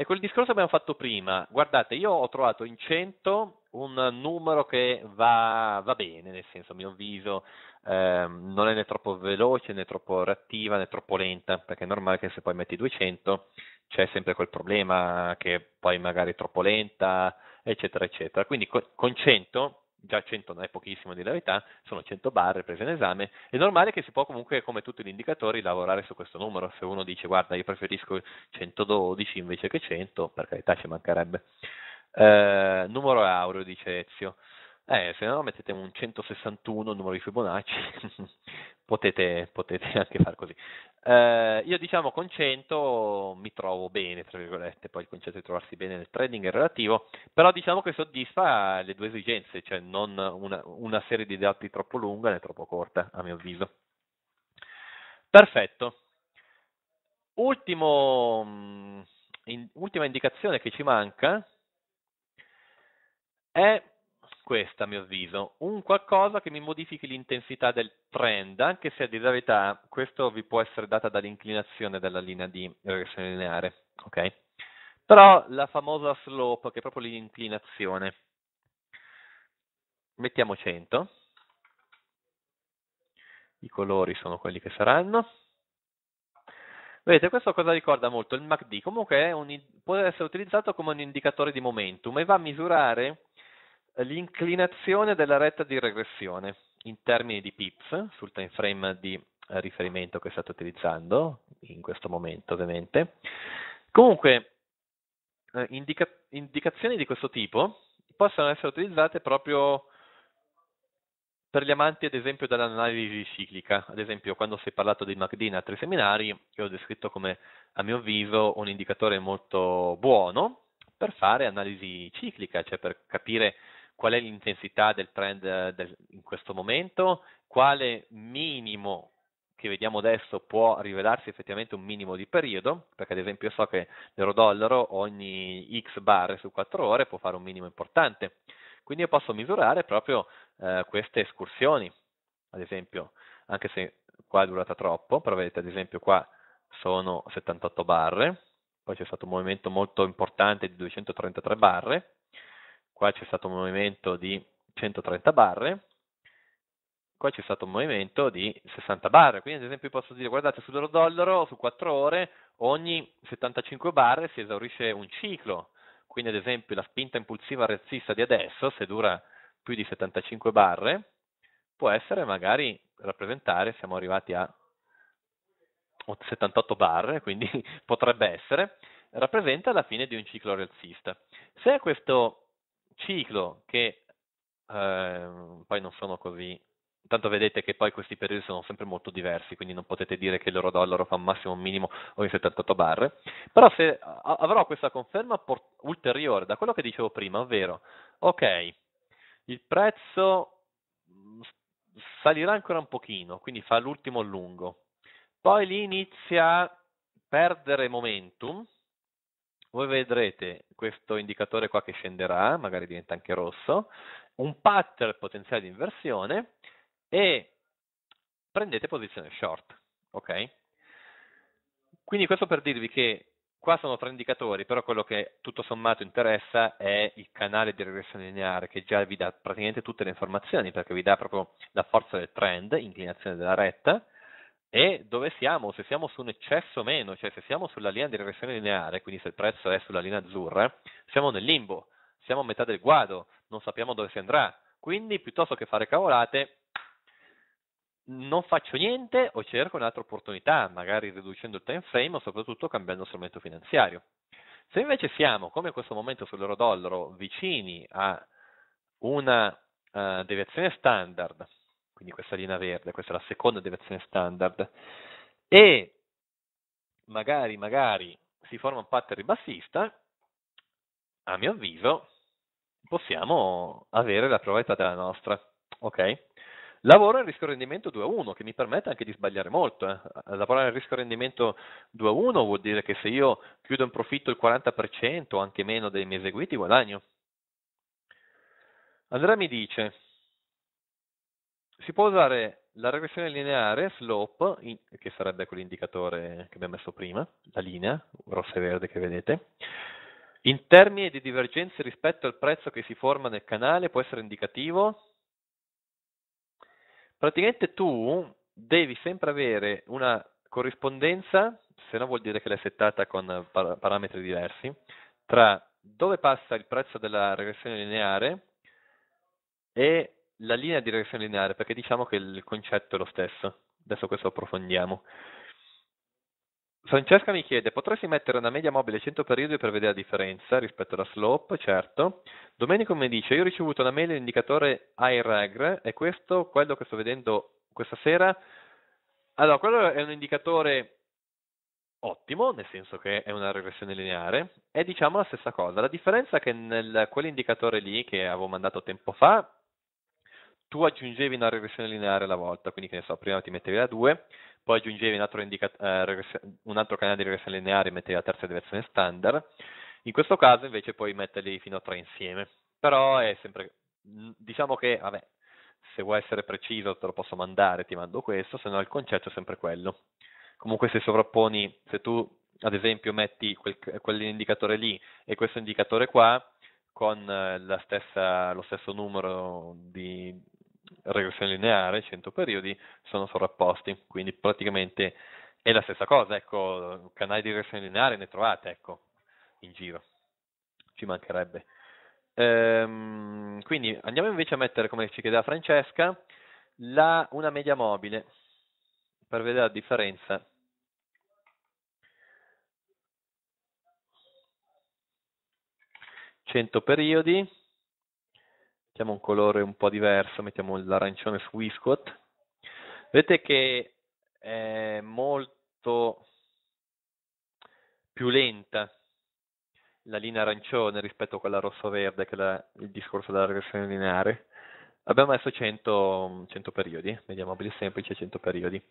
e quel discorso che abbiamo fatto prima, guardate, io ho trovato in 100 un numero che va, va bene, nel senso, a mio avviso, ehm, non è né troppo veloce, né troppo reattiva, né troppo lenta, perché è normale che se poi metti 200 c'è sempre quel problema che poi magari è troppo lenta, eccetera, eccetera. Quindi co- con 100 già 100 non è pochissimo di verità, sono 100 barre prese in esame, è normale che si può comunque, come tutti gli indicatori, lavorare su questo numero, se uno dice guarda io preferisco 112 invece che 100, per carità ci mancherebbe. Eh, numero aureo, dice Ezio, eh, se no mettete un 161 numero di Fibonacci, potete, potete, anche far così. Eh, io diciamo con 100 mi trovo bene, tra virgolette, poi il concetto di trovarsi bene nel trading è relativo, però diciamo che soddisfa le due esigenze, cioè non una, una serie di dati troppo lunga né troppo corta, a mio avviso. Perfetto. Ultimo, mm, in, ultima indicazione che ci manca è questa, a mio avviso, un qualcosa che mi modifichi l'intensità del trend, anche se a dire la verità questo vi può essere data dall'inclinazione della linea di regressione lineare, ok? Però la famosa slope, che è proprio l'inclinazione, mettiamo 100, i colori sono quelli che saranno, Vedete, questo cosa ricorda molto? Il MACD comunque un, può essere utilizzato come un indicatore di momentum e va a misurare l'inclinazione della retta di regressione in termini di pips sul time frame di eh, riferimento che state utilizzando in questo momento ovviamente. Comunque eh, indica indicazioni di questo tipo possono essere utilizzate proprio per gli amanti ad esempio dell'analisi ciclica, ad esempio quando si è parlato di MACD in altri seminari io ho descritto come a mio avviso un indicatore molto buono per fare analisi ciclica, cioè per capire qual è l'intensità del trend eh, del, in questo momento, quale minimo che vediamo adesso può rivelarsi effettivamente un minimo di periodo, perché ad esempio io so che l'euro dollaro ogni x bar su 4 ore può fare un minimo importante, quindi io posso misurare proprio eh, queste escursioni, ad esempio, anche se qua è durata troppo, però vedete ad esempio qua sono 78 barre, poi c'è stato un movimento molto importante di 233 barre, qua c'è stato un movimento di 130 barre, qua c'è stato un movimento di 60 barre, quindi ad esempio posso dire guardate sull'euro dollaro su 4 ore ogni 75 barre si esaurisce un ciclo, quindi ad esempio la spinta impulsiva rezzista di adesso se dura più di 75 barre può essere magari rappresentare, siamo arrivati a 78 barre, quindi potrebbe essere, rappresenta la fine di un ciclo rezzista. Se a questo ciclo che eh, poi non sono così Intanto vedete che poi questi periodi sono sempre molto diversi, quindi non potete dire che l'euro dollaro fa un massimo un minimo o in 78 barre, però se avrò questa conferma ulteriore da quello che dicevo prima, ovvero, ok, il prezzo mm, salirà ancora un pochino, quindi fa l'ultimo lungo, poi lì inizia a perdere momentum, voi vedrete questo indicatore qua che scenderà, magari diventa anche rosso, un pattern potenziale di inversione e prendete posizione short, ok? Quindi questo per dirvi che qua sono tre indicatori, però quello che tutto sommato interessa è il canale di regressione lineare che già vi dà praticamente tutte le informazioni perché vi dà proprio la forza del trend, inclinazione della retta, e dove siamo, se siamo su un eccesso o meno, cioè se siamo sulla linea di regressione lineare, quindi se il prezzo è sulla linea azzurra, siamo nel limbo, siamo a metà del guado, non sappiamo dove si andrà. Quindi piuttosto che fare cavolate, non faccio niente o cerco un'altra opportunità, magari riducendo il time frame o soprattutto cambiando strumento finanziario. Se invece siamo, come in questo momento sull'euro dollaro, vicini a una uh, deviazione standard quindi questa linea verde, questa è la seconda deviazione standard, e magari, magari si forma un pattern bassista, a mio avviso possiamo avere la probabilità della nostra, ok? Lavoro in rischio rendimento 2 a 1, che mi permette anche di sbagliare molto. Eh. Lavorare in rischio rendimento 2 a 1 vuol dire che se io chiudo in profitto il 40% o anche meno dei miei eseguiti, guadagno. Andrea mi dice, si può usare la regressione lineare, slope, in, che sarebbe quell'indicatore che abbiamo messo prima, la linea rossa e verde che vedete, in termini di divergenze rispetto al prezzo che si forma nel canale può essere indicativo? Praticamente tu devi sempre avere una corrispondenza, se no vuol dire che l'hai settata con par parametri diversi, tra dove passa il prezzo della regressione lineare e la linea di regressione lineare, perché diciamo che il concetto è lo stesso. Adesso questo approfondiamo. Francesca mi chiede, potresti mettere una media mobile 100 periodi per vedere la differenza rispetto alla slope? Certo. Domenico mi dice, io ho ricevuto una mail indicatore IREG, è questo quello che sto vedendo questa sera? Allora, quello è un indicatore ottimo, nel senso che è una regressione lineare, è diciamo la stessa cosa. La differenza è che nel, quell'indicatore lì che avevo mandato tempo fa tu aggiungevi una regressione lineare alla volta, quindi che ne so, prima ti mettevi la 2, poi aggiungevi un altro, indica- eh, un altro canale di regressione lineare e mettevi la terza direzione standard, in questo caso invece puoi metterli fino a 3 insieme, però è sempre, mm, diciamo che, vabbè, se vuoi essere preciso te lo posso mandare, ti mando questo, se no il concetto è sempre quello. Comunque se sovrapponi, se tu ad esempio metti quel, quell'indicatore lì e questo indicatore qua, con eh, stessa, lo stesso numero di regressione lineare, i 100 periodi sono sovrapposti, quindi praticamente è la stessa cosa, ecco, canali di regressione lineare ne trovate, ecco, in giro, ci mancherebbe. Ehm, quindi andiamo invece a mettere, come ci chiedeva Francesca, la, una media mobile per vedere la differenza. Cento periodi, mettiamo un colore un po' diverso, mettiamo l'arancione su Wiscot. Vedete che è molto più lenta la linea arancione rispetto a quella rosso-verde, che è il discorso della regressione lineare. Abbiamo messo 100, 100 periodi, vediamo mobile semplice 100 periodi.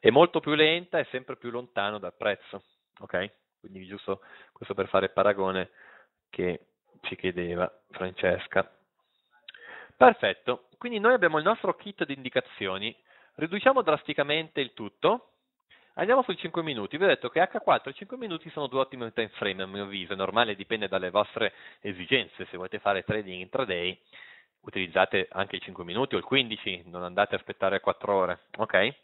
È molto più lenta e sempre più lontano dal prezzo, ok? Quindi giusto questo per fare il paragone che ci chiedeva Francesca. Perfetto, quindi noi abbiamo il nostro kit di indicazioni, riduciamo drasticamente il tutto, andiamo sui 5 minuti, vi ho detto che H4 e 5 minuti sono due ottimi time frame a mio avviso, è normale, dipende dalle vostre esigenze, se volete fare trading intraday utilizzate anche i 5 minuti o il 15, non andate a aspettare 4 ore, ok?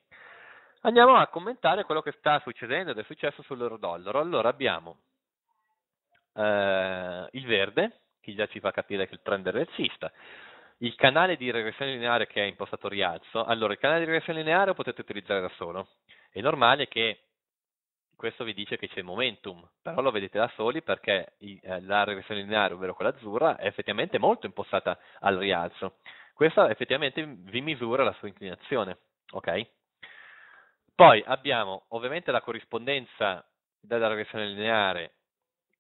Andiamo a commentare quello che sta succedendo ed è successo sull'euro dollaro, allora abbiamo eh, il verde, che già ci fa capire che il trend è rialzista, il canale di regressione lineare che è impostato rialzo, allora il canale di regressione lineare lo potete utilizzare da solo. È normale che questo vi dice che c'è momentum, però lo vedete da soli perché eh, la regressione lineare, ovvero quella azzurra, è effettivamente molto impostata al rialzo. Questa effettivamente vi misura la sua inclinazione, ok? Poi abbiamo ovviamente la corrispondenza della regressione lineare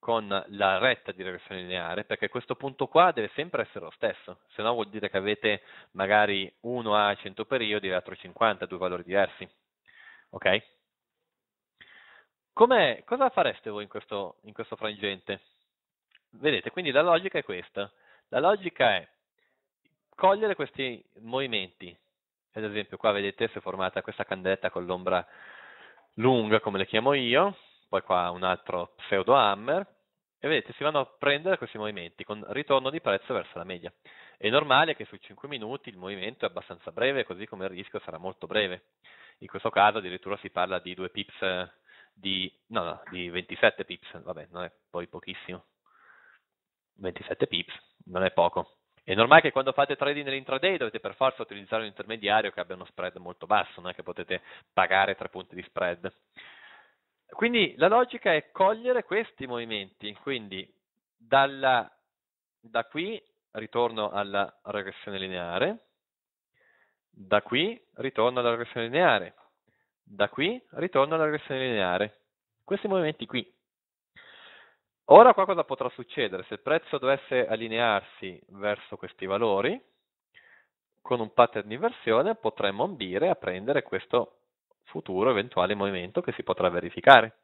con la retta di regressione lineare, perché questo punto qua deve sempre essere lo stesso, se no vuol dire che avete magari uno a 100 periodi e l'altro 50, due valori diversi. Ok? Come, cosa fareste voi in questo, in questo frangente? Vedete, quindi la logica è questa. La logica è cogliere questi movimenti. Ad esempio qua vedete si è formata questa candeletta con l'ombra lunga, come le chiamo io, poi qua un altro pseudo hammer, e vedete si vanno a prendere questi movimenti con ritorno di prezzo verso la media. È normale che sui 5 minuti il movimento è abbastanza breve, così come il rischio sarà molto breve. In questo caso addirittura si parla di 2 pips, di, no, no, di 27 pips, vabbè, non è poi pochissimo. 27 pips, non è poco. È normale che quando fate trading nell'intraday dovete per forza utilizzare un intermediario che abbia uno spread molto basso, non è che potete pagare 3 punti di spread. Quindi la logica è cogliere questi movimenti, quindi dalla, da qui ritorno alla regressione lineare, da qui ritorno alla regressione lineare, da qui ritorno alla regressione lineare. Questi movimenti qui. Ora qua cosa potrà succedere? Se il prezzo dovesse allinearsi verso questi valori, con un pattern di inversione potremmo ambire a prendere questo futuro eventuale movimento che si potrà verificare.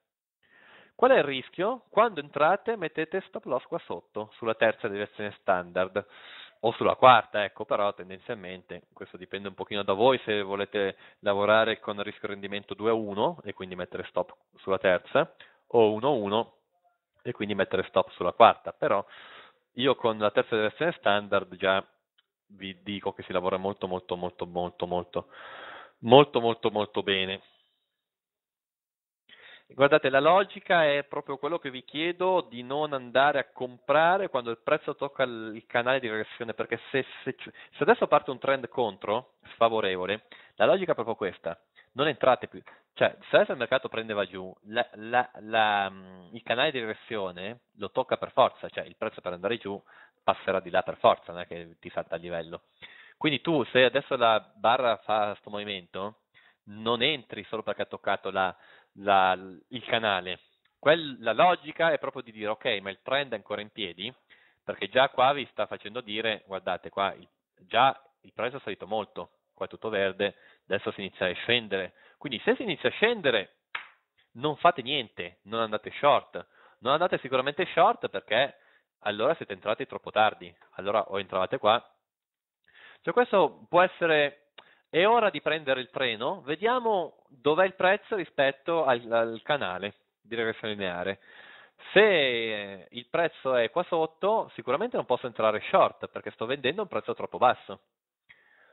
Qual è il rischio? Quando entrate mettete stop loss qua sotto, sulla terza deviazione standard o sulla quarta, ecco, però tendenzialmente questo dipende un pochino da voi se volete lavorare con rischio rendimento 2 a 1 e quindi mettere stop sulla terza o 1 a 1 e quindi mettere stop sulla quarta, però io con la terza deviazione standard già vi dico che si lavora molto molto molto molto molto molto molto molto bene. Guardate, la logica è proprio quello che vi chiedo di non andare a comprare quando il prezzo tocca il canale di regressione, perché se, se, cioè, se adesso parte un trend contro, sfavorevole, la logica è proprio questa, non entrate più, cioè se adesso il mercato prendeva giù, la, la, la, mm, il canale di regressione lo tocca per forza, cioè il prezzo per andare giù passerà di là per forza, non è che ti salta a livello. Quindi tu, se adesso la barra fa questo movimento, non entri solo perché ha toccato la, la, il canale. Quell, la logica è proprio di dire, ok, ma il trend è ancora in piedi, perché già qua vi sta facendo dire, guardate qua, il, già il prezzo è salito molto, qua è tutto verde, adesso si inizia a scendere. Quindi se si inizia a scendere, non fate niente, non andate short. Non andate sicuramente short perché allora siete entrati troppo tardi. Allora o entravate qua cioè questo può essere è ora di prendere il treno, vediamo dov'è il prezzo rispetto al, al canale di regressione lineare. Se eh, il prezzo è qua sotto, sicuramente non posso entrare short perché sto vendendo a un prezzo troppo basso.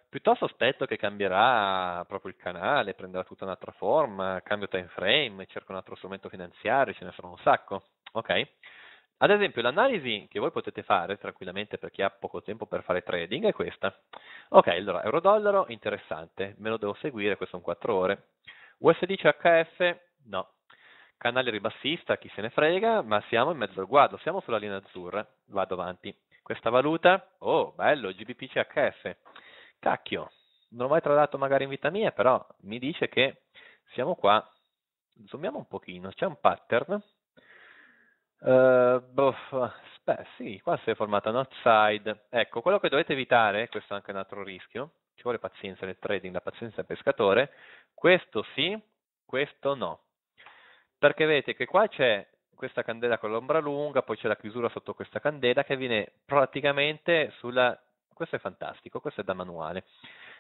Piuttosto aspetto che cambierà proprio il canale, prenderà tutta un'altra forma, cambio time frame, cerco un altro strumento finanziario, ce ne sono un sacco. Ok? Ad esempio, l'analisi che voi potete fare tranquillamente per chi ha poco tempo per fare trading è questa. Ok, allora euro-dollaro interessante, me lo devo seguire, questo sono 4 ore. USD CHF no. Canale ribassista, chi se ne frega, ma siamo in mezzo al guado, siamo sulla linea azzurra, vado avanti. Questa valuta, oh bello, GBP CHF. Cacchio, non l'ho mai trattato magari in vita mia, però mi dice che siamo qua. Zoomiamo un pochino, c'è un pattern Uh, boh, beh, sì, qua si è formata un outside. Ecco, quello che dovete evitare, questo è anche un altro rischio, ci vuole pazienza nel trading, la pazienza del pescatore, questo sì, questo no. Perché vedete che qua c'è questa candela con l'ombra lunga, poi c'è la chiusura sotto questa candela che viene praticamente sulla... Questo è fantastico, questo è da manuale.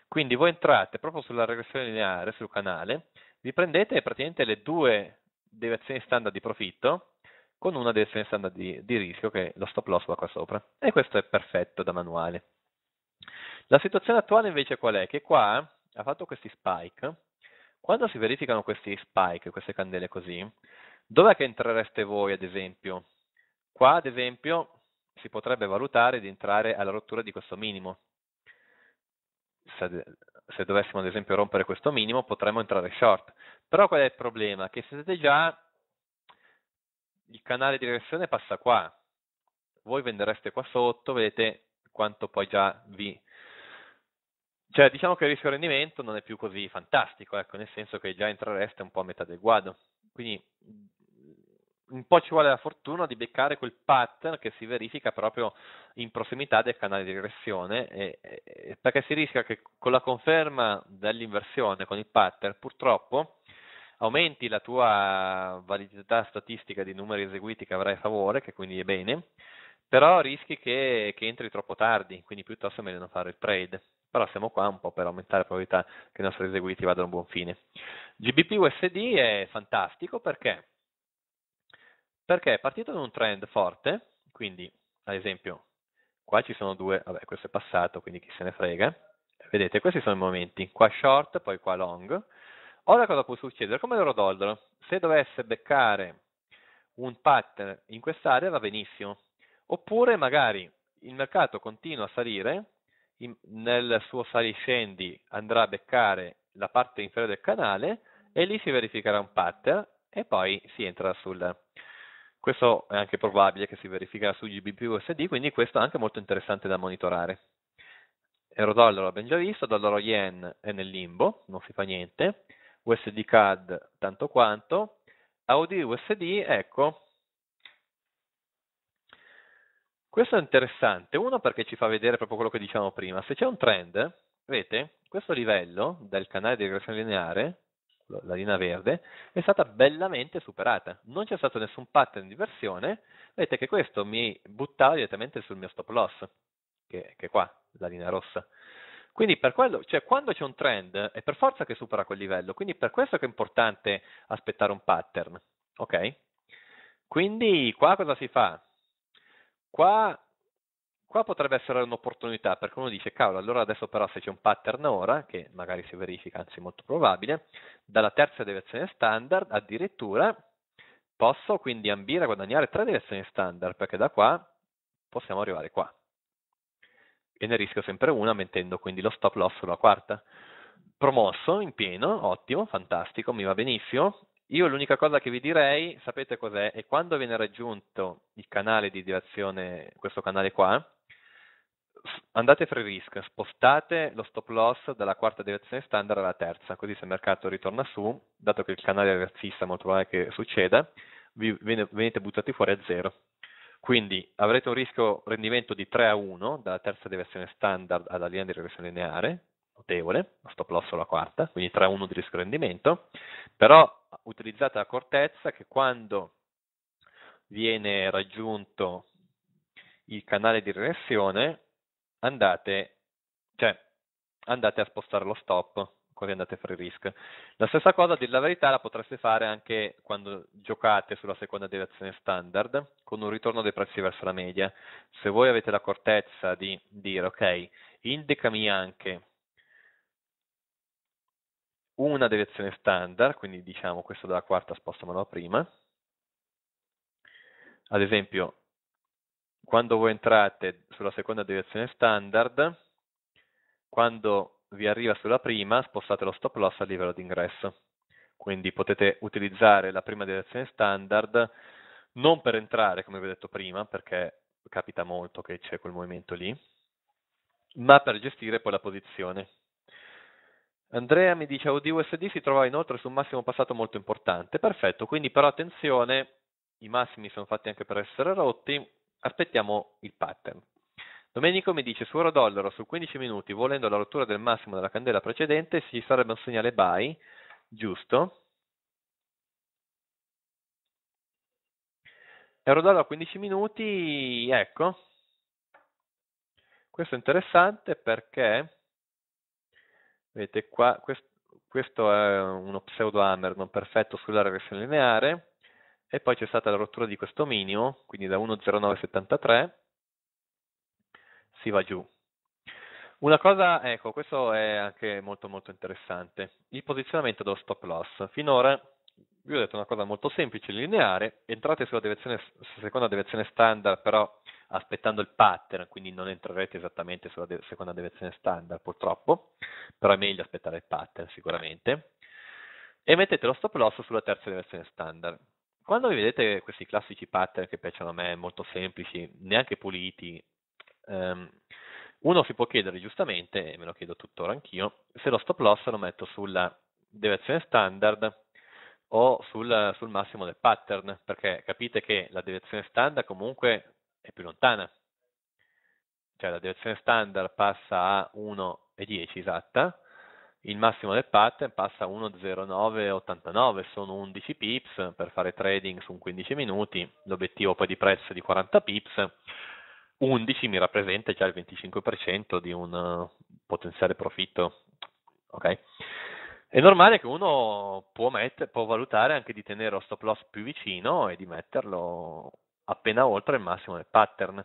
Quindi voi entrate proprio sulla regressione lineare, sul canale, vi prendete praticamente le due deviazioni standard di profitto, con una delle defensa di, di rischio che lo stop loss va qua sopra. E questo è perfetto da manuale. La situazione attuale invece qual è? Che qua ha fatto questi spike. Quando si verificano questi spike, queste candele così, dov'è che entrereste voi ad esempio? Qua ad esempio si potrebbe valutare di entrare alla rottura di questo minimo. Se, se dovessimo ad esempio rompere questo minimo potremmo entrare short. Però qual è il problema? Che siete già il canale di regressione passa qua. Voi vendereste qua sotto, vedete quanto poi già vi... Cioè, diciamo che il rischio rendimento non è più così fantastico, ecco, nel senso che già entrereste un po' a metà del guado. Quindi mm, un po' ci vuole la fortuna di beccare quel pattern che si verifica proprio in prossimità del canale di regressione, e, e, perché si rischia che con la conferma dell'inversione, con il pattern, purtroppo aumenti la tua validità statistica di numeri eseguiti che avrai a favore, che quindi è bene, però rischi che, che entri troppo tardi, quindi piuttosto è meglio non fare il trade. Però siamo qua un po' per aumentare la probabilità che i nostri eseguiti vadano a buon fine. GBP USD è fantastico perché? Perché è partito da un trend forte, quindi ad esempio qua ci sono due, vabbè questo è passato quindi chi se ne frega, vedete questi sono i momenti, qua short poi qua long, Ora cosa può succedere? Come l'Eurodollar, se dovesse beccare un pattern in quest'area va benissimo, oppure magari il mercato continua a salire, in, nel suo saliscendi andrà a beccare la parte inferiore del canale e lì si verificherà un pattern e poi si entra sul... Questo è anche probabile che si verificherà su GBP USD, quindi questo è anche molto interessante da monitorare. Euro dollaro l'abbiamo già visto, dollaro yen è nel limbo, non si fa niente. USD CAD tanto quanto, AUD USD, ecco, questo è interessante, uno perché ci fa vedere proprio quello che diciamo prima, se c'è un trend, vedete, questo livello del canale di regressione lineare, la linea verde, è stata bellamente superata. Non c'è stato nessun pattern di versione, vedete che questo mi buttava direttamente sul mio stop loss, che, che è qua, la linea rossa. Quindi per quello, cioè quando c'è un trend è per forza che supera quel livello, quindi per questo che è importante aspettare un pattern, ok? Quindi qua cosa si fa? Qua, qua potrebbe essere un'opportunità, perché uno dice, cavolo, allora adesso però se c'è un pattern ora, che magari si verifica, anzi molto probabile, dalla terza deviazione standard addirittura posso quindi ambire a guadagnare tre direzioni standard, perché da qua possiamo arrivare qua e ne rischio sempre una mettendo quindi lo stop loss sulla quarta. Promosso in pieno, ottimo, fantastico, mi va benissimo. Io l'unica cosa che vi direi, sapete cos'è? È quando viene raggiunto il canale di direzione, questo canale qua, andate free risk, spostate lo stop loss dalla quarta direzione standard alla terza, così se il mercato ritorna su, dato che il canale è razzista, molto probabile che succeda, vi venite buttati fuori a zero. Quindi avrete un rischio rendimento di 3 a 1 dalla terza deviazione standard alla linea di regressione lineare, notevole, lo stop loss alla quarta, quindi 3 a 1 di rischio rendimento, però utilizzate l'accortezza che quando viene raggiunto il canale di regressione andate, cioè, andate a spostare lo stop così andate free risk. La stessa cosa, a dire la verità, la potreste fare anche quando giocate sulla seconda deviazione standard con un ritorno dei prezzi verso la media. Se voi avete l'accortezza di dire, ok, indicami anche una deviazione standard, quindi diciamo questa della quarta la prima, ad esempio quando voi entrate sulla seconda deviazione standard, quando vi arriva sulla prima, spostate lo stop loss al livello d'ingresso. Quindi potete utilizzare la prima direzione standard non per entrare, come vi ho detto prima, perché capita molto che c'è quel movimento lì, ma per gestire poi la posizione. Andrea mi dice AUD USD si trova inoltre su un massimo passato molto importante, perfetto, quindi però attenzione, i massimi sono fatti anche per essere rotti, aspettiamo il pattern. Domenico mi dice su euro dollaro su 15 minuti, volendo la rottura del massimo della candela precedente, ci sarebbe un segnale buy, giusto? Euro dollaro a 15 minuti, ecco. Questo è interessante perché, vedete qua, quest, questo è uno pseudo hammer non perfetto sulla regressione lineare e poi c'è stata la rottura di questo minimo, quindi da 1,0973 si va giù. Una cosa, ecco, questo è anche molto molto interessante, il posizionamento dello stop loss. Finora vi ho detto una cosa molto semplice, lineare, entrate sulla, deviazione, sulla seconda direzione standard, però aspettando il pattern, quindi non entrerete esattamente sulla de seconda direzione standard purtroppo, però è meglio aspettare il pattern sicuramente, e mettete lo stop loss sulla terza direzione standard. Quando vi vedete questi classici pattern che piacciono a me, molto semplici, neanche puliti, Ehm, uno si può chiedere giustamente, e me lo chiedo tuttora anch'io, se lo stop loss lo metto sulla deviazione standard o sul, sul, massimo del pattern, perché capite che la deviazione standard comunque è più lontana. Cioè la deviazione standard passa a 1,10 esatta, il massimo del pattern passa a 1,0989, sono 11 pips per fare trading su 15 minuti, l'obiettivo poi di prezzo è di 40 pips, 11 mi rappresenta già il 25% di un eh, potenziale profitto. Ok? È normale che uno può, met- può valutare anche di tenere lo stop loss più vicino e di metterlo appena oltre il massimo del pattern.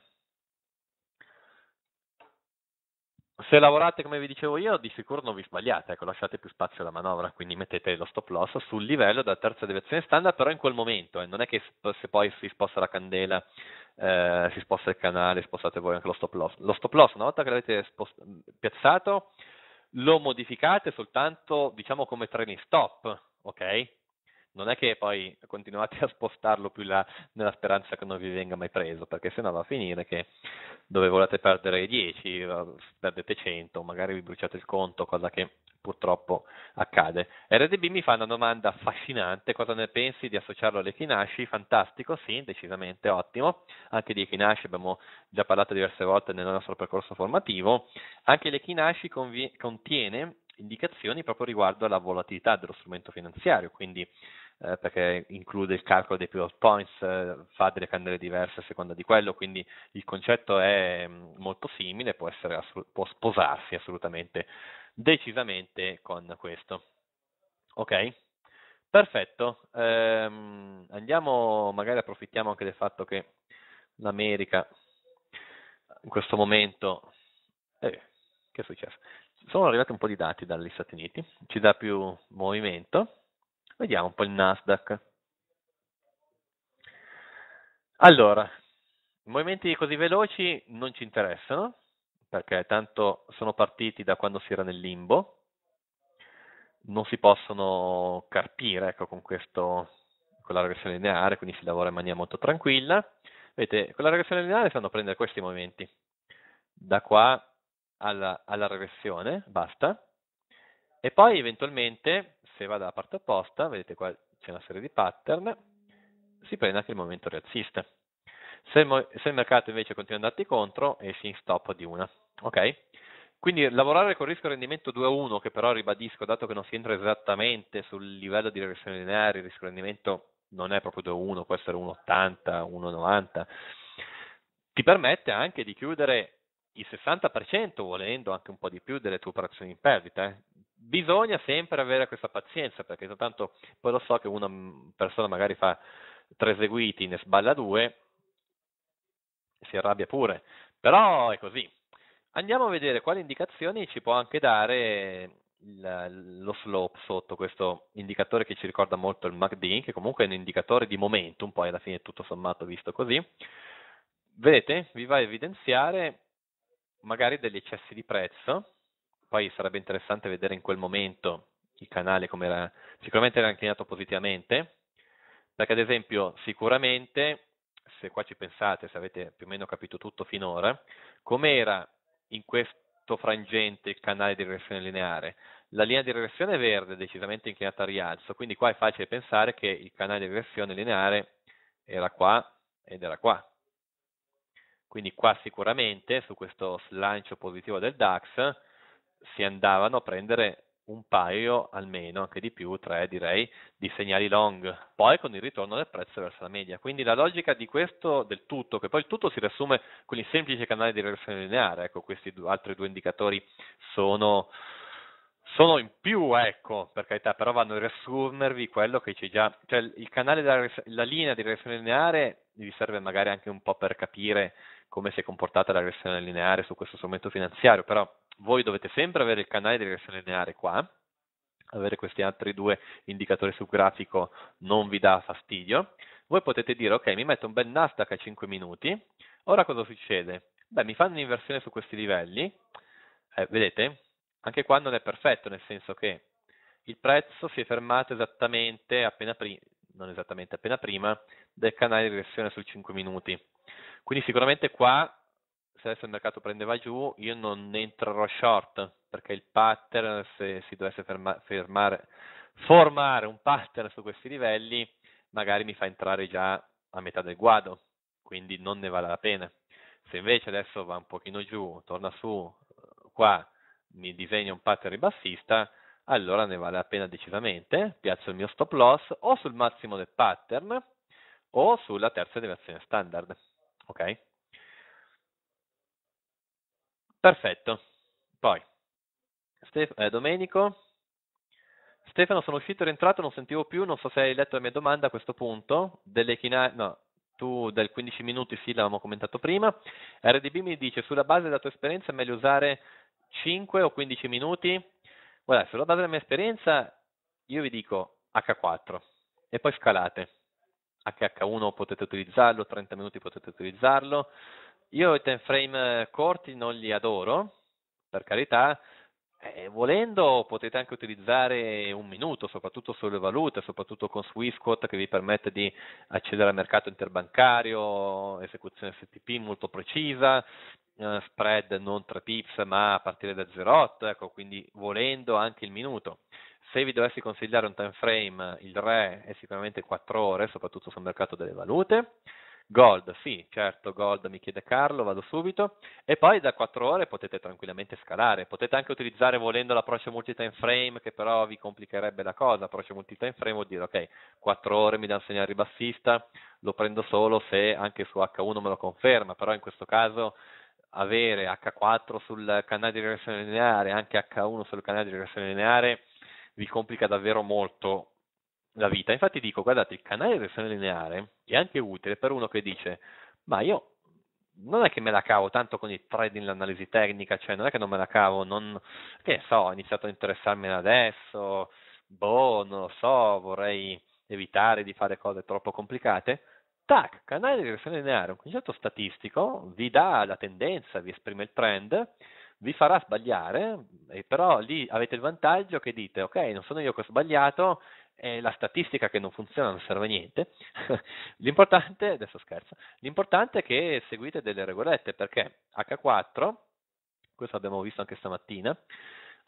se lavorate come vi dicevo io, di sicuro non vi sbagliate, ecco, lasciate più spazio alla manovra, quindi mettete lo stop loss sul livello della terza deviazione standard, però in quel momento, eh, non è che se poi si sposta la candela, eh, si sposta il canale, spostate voi anche lo stop loss. Lo stop loss, una volta che l'avete spost- piazzato, lo modificate soltanto, diciamo, come training stop, ok? non è che poi continuate a spostarlo più là nella speranza che non vi venga mai preso, perché sennò va a finire che dove volete perdere 10 perdete 100, magari vi bruciate il conto, cosa che purtroppo accade. RDB mi fa una domanda affascinante, cosa ne pensi di associarlo alle Kinashi? Fantastico, sì, decisamente ottimo, anche di Kinashi abbiamo già parlato diverse volte nel nostro percorso formativo, anche le Kinashi conviene, contiene indicazioni proprio riguardo alla volatilità dello strumento finanziario, quindi eh, perché include il calcolo dei pivot points, eh, fa delle candele diverse a seconda di quello, quindi il concetto è mm, molto simile, può, assol- può sposarsi assolutamente, decisamente con questo. Ok? Perfetto, ehm, andiamo, magari approfittiamo anche del fatto che l'America in questo momento... Eh, che è successo? Sono arrivati un po' di dati dagli Stati Uniti, ci dà più movimento Vediamo un po' il Nasdaq. Allora, movimenti così veloci non ci interessano, perché tanto sono partiti da quando si era nel limbo, non si possono carpire ecco, con, questo, con la regressione lineare, quindi si lavora in maniera molto tranquilla. Vedete, con la regressione lineare si vanno a prendere questi movimenti, da qua alla, alla regressione, basta, e poi eventualmente se vado alla parte opposta, vedete qua c'è una serie di pattern, si prende anche il momento rialzista. Se il, se il mercato invece continua ad andarti contro, esci in stop di una. Okay? Quindi lavorare con rischio rendimento 2 a 1, che però ribadisco, dato che non si entra esattamente sul livello di regressione lineare, il rischio rendimento non è proprio 2 a 1, può essere 1,80, 1,90, ti permette anche di chiudere il 60% volendo anche un po' di più delle tue operazioni in perdita, eh? bisogna sempre avere questa pazienza perché soltanto poi lo so che una persona magari fa tre eseguiti, ne sballa due, si arrabbia pure, però è così. Andiamo a vedere quali indicazioni ci può anche dare il, lo slope sotto questo indicatore che ci ricorda molto il MACD, che comunque è un indicatore di momentum, poi alla fine tutto sommato visto così. Vedete, vi va a evidenziare magari degli eccessi di prezzo, poi sarebbe interessante vedere in quel momento il canale come era, sicuramente era inclinato positivamente, perché ad esempio sicuramente, se qua ci pensate, se avete più o meno capito tutto finora, com'era in questo frangente il canale di regressione lineare? La linea di regressione verde è decisamente inclinata a rialzo, quindi qua è facile pensare che il canale di regressione lineare era qua ed era qua. Quindi qua sicuramente su questo slancio positivo del DAX si andavano a prendere un paio almeno, anche di più, tre direi, di segnali long, poi con il ritorno del prezzo verso la media. Quindi la logica di questo, del tutto, che poi il tutto si riassume con il semplice canale di regressione lineare, ecco, questi due, altri due indicatori sono, sono, in più, ecco, per carità, però vanno a riassumervi quello che c'è già, cioè il canale, della, la linea di regressione lineare vi serve magari anche un po' per capire come si è comportata la regressione lineare su questo strumento finanziario, però voi dovete sempre avere il canale di regressione lineare qua, avere questi altri due indicatori sul grafico non vi dà fastidio, voi potete dire ok mi metto un bel Nasdaq a 5 minuti, ora cosa succede? Beh mi fanno un'inversione su questi livelli, eh, vedete? Anche qua non è perfetto nel senso che il prezzo si è fermato esattamente appena prima, non esattamente appena prima, del canale di regressione sui 5 minuti. Quindi sicuramente qua se adesso il mercato prendeva giù, io non entrerò short perché il pattern, se si dovesse ferma, fermare, formare un pattern su questi livelli, magari mi fa entrare già a metà del guado, quindi non ne vale la pena. Se invece adesso va un pochino giù, torna su, qua mi disegna un pattern ribassista, allora ne vale la pena decisamente, piazzo il mio stop loss o sul massimo del pattern o sulla terza deviazione standard, ok? Perfetto. Poi, Stef- eh, Domenico, Stefano sono uscito, e rientrato, non sentivo più, non so se hai letto la mia domanda a questo punto, delle no, tu del 15 minuti sì, l'avevamo commentato prima, RDB mi dice sulla base della tua esperienza è meglio usare 5 o 15 minuti? Guarda, sulla base della mia esperienza io vi dico H4 e poi scalate. H1 potete utilizzarlo, 30 minuti potete utilizzarlo, io i time frame eh, corti non li adoro, per carità, eh, volendo potete anche utilizzare un minuto, soprattutto sulle valute, soprattutto con SwiftQuote che vi permette di accedere al mercato interbancario, esecuzione STP molto precisa, eh, spread non 3 pips ma a partire da 0,8, ecco, quindi volendo anche il minuto. Se vi dovessi consigliare un time frame, il re è sicuramente 4 ore, soprattutto sul mercato delle valute. Gold, sì, certo, Gold mi chiede Carlo, vado subito. E poi da 4 ore potete tranquillamente scalare. Potete anche utilizzare volendo l'approccio multi-time frame, che però vi complicherebbe la cosa. Approccio multi-time frame vuol dire, ok, 4 ore mi dà un segnale ribassista, lo prendo solo se anche su H1 me lo conferma. Però in questo caso avere H4 sul canale di regressione lineare, anche H1 sul canale di regressione lineare, vi complica davvero molto la vita. Infatti dico, guardate, il canale di regressione lineare è anche utile per uno che dice, ma io non è che me la cavo tanto con il trading, l'analisi tecnica, cioè non è che non me la cavo, non, che so, ho iniziato a interessarmene adesso, boh, non lo so, vorrei evitare di fare cose troppo complicate. Tac, canale di regressione lineare, un concetto statistico, vi dà la tendenza, vi esprime il trend, vi farà sbagliare, però lì avete il vantaggio che dite, ok, non sono io che ho sbagliato, è la statistica che non funziona, non serve a niente. l'importante, adesso scherzo, l'importante è che seguite delle regolette perché H4, questo abbiamo visto anche stamattina,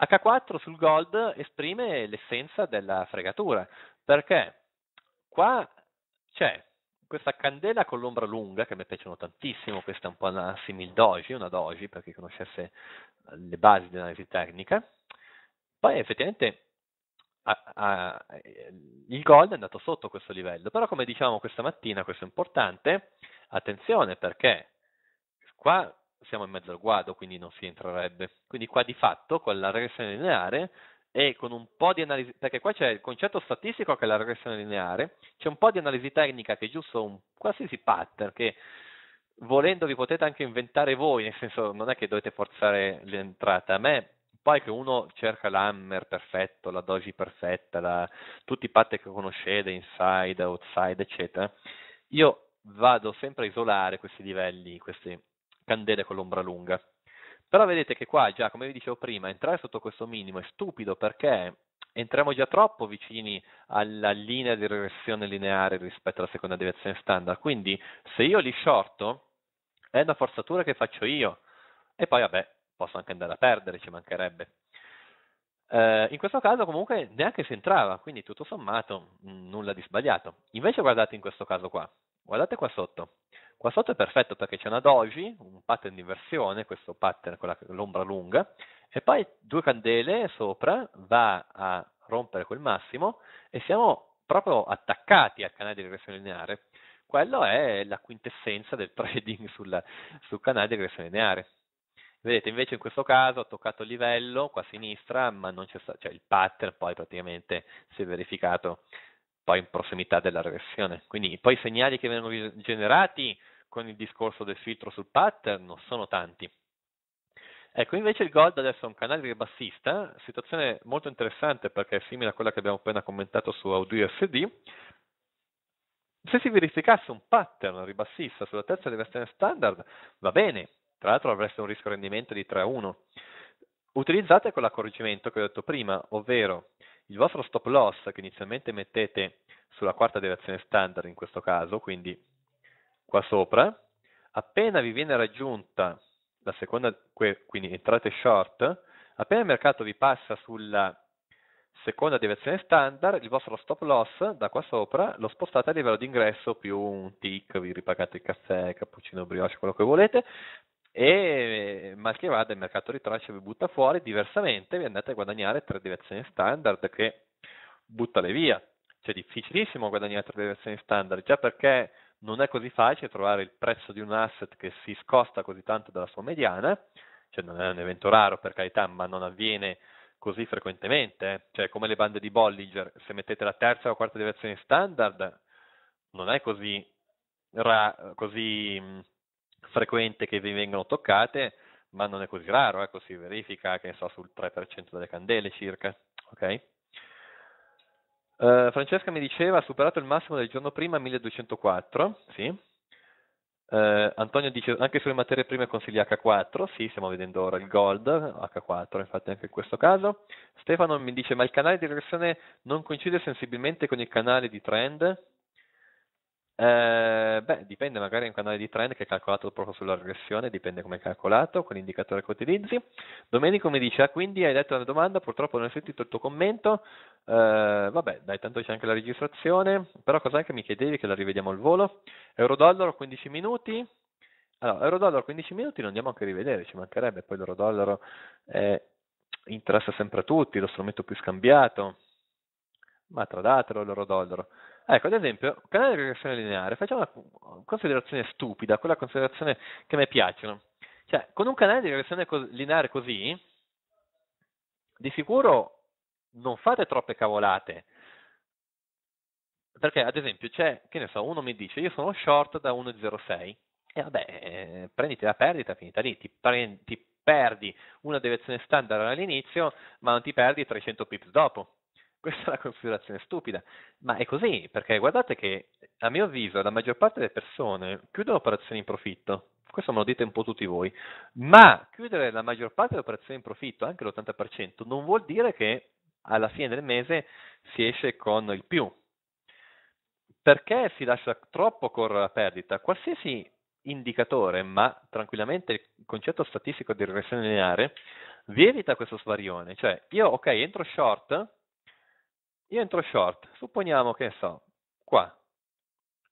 H4 sul gold esprime l'essenza della fregatura perché qua c'è questa candela con l'ombra lunga che mi piacciono tantissimo, questa è un po' una simil doji, una doji per chi conoscesse le basi dell'analisi tecnica. Poi effettivamente a, a, il gold è andato sotto questo livello, però come diciamo questa mattina, questo è importante, attenzione perché qua siamo in mezzo al guado, quindi non si entrerebbe. Quindi qua di fatto con la regressione lineare e con un po' di analisi, perché qua c'è il concetto statistico che è la regressione lineare, c'è un po' di analisi tecnica che è giusto un qualsiasi pattern che volendo vi potete anche inventare voi, nel senso non è che dovete forzare l'entrata. A me poi che uno cerca l'hammer perfetto, la doji perfetta, la, tutti i patti che conoscete, inside, outside, eccetera, io vado sempre a isolare questi livelli, queste candele con l'ombra lunga. Però vedete che qua già, come vi dicevo prima, entrare sotto questo minimo è stupido perché entriamo già troppo vicini alla linea di regressione lineare rispetto alla seconda deviazione standard. Quindi se io li shorto è una forzatura che faccio io. E poi vabbè, posso anche andare a perdere, ci mancherebbe. Eh, in questo caso comunque neanche si entrava, quindi tutto sommato mh, mm, nulla di sbagliato. Invece guardate in questo caso qua, guardate qua sotto. Qua sotto è perfetto perché c'è una doji, un pattern di inversione, questo pattern con l'ombra lunga, e poi due candele sopra va a rompere quel massimo e siamo proprio attaccati al canale di regressione lineare. Quello è la quintessenza del trading sul, sul canale di regressione lineare. Vedete, invece in questo caso ha toccato il livello qua a sinistra, ma non c'è stato, cioè il pattern poi praticamente si è verificato poi in prossimità della regressione. Quindi poi i segnali che vengono generati con il discorso del filtro sul pattern non sono tanti. Ecco, invece il Gold adesso è un canale ribassista, situazione molto interessante perché è simile a quella che abbiamo appena commentato su Audio SD. Se si verificasse un pattern ribassista sulla terza diversione standard, va bene, tra l'altro avreste un rischio rendimento di 3 a 1. Utilizzate quell'accorgimento che ho detto prima, ovvero il vostro stop loss che inizialmente mettete sulla quarta direzione standard in questo caso, quindi qua sopra, appena vi viene raggiunta la seconda, quindi entrate short, appena il mercato vi passa sulla seconda direzione standard, il vostro stop loss da qua sopra lo spostate a livello di ingresso più un tick, vi ripagate il caffè, cappuccino brioche, quello che volete, e eh, Malchevada il mercato di trash vi butta fuori, diversamente vi andate a guadagnare tre direzioni standard che butta le via. Cioè è difficilissimo guadagnare tre direzioni standard, già perché non è così facile trovare il prezzo di un asset che si scosta così tanto dalla sua mediana, cioè non è un evento raro per carità, ma non avviene così frequentemente, eh. cioè come le bande di Bollinger, se mettete la terza o la quarta direzione standard, non è così, ra- così frequente che vi vengono toccate, ma non è così raro, ecco, si verifica che so, sul 3% delle candele circa. Okay? Uh, Francesca mi diceva, ha superato il massimo del giorno prima 1204, sì. Uh, Antonio dice anche sulle materie prime consigli H4, sì, stiamo vedendo ora il gold, H4 infatti anche in questo caso. Stefano mi dice ma il canale di regressione non coincide sensibilmente con il canale di trend? Eh, beh, dipende, magari è un canale di trend che è calcolato proprio sulla regressione, dipende come è calcolato, con l'indicatore che utilizzi. Domenico mi dice, ah, quindi hai detto una domanda, purtroppo non ho sentito il tuo commento, eh, vabbè, dai, tanto c'è anche la registrazione, però cos'è che mi chiedevi che la rivediamo al volo? Euro-dollaro 15 minuti, allora, euro-dollaro 15 minuti lo andiamo anche a rivedere, ci mancherebbe, poi l'euro-dollaro eh, interessa sempre a tutti, lo strumento più scambiato, ma tradatelo l'euro-dollaro. Ecco, ad esempio, canale di regressione lineare, facciamo una considerazione stupida, quella considerazione che a me piacciono. Cioè, con un canale di regressione co lineare così, di sicuro non fate troppe cavolate. Perché, ad esempio, c'è, che ne so, uno mi dice, io sono short da 1,06, e vabbè, eh, prenditi la perdita, finita lì, ti, prendi, ti perdi una deviazione standard all'inizio, ma non ti perdi 300 pips dopo. Questa è una considerazione stupida, ma è così, perché guardate che a mio avviso la maggior parte delle persone chiudono operazioni in profitto, questo me lo dite un po' tutti voi, ma chiudere la maggior parte delle operazioni in profitto, anche l'80%, non vuol dire che alla fine del mese si esce con il più. Perché si lascia troppo correre la perdita? Qualsiasi indicatore, ma tranquillamente il concetto statistico di regressione lineare, vi evita questo svarione. Cioè, io, ok, entro short, io entro short, supponiamo che so, qua,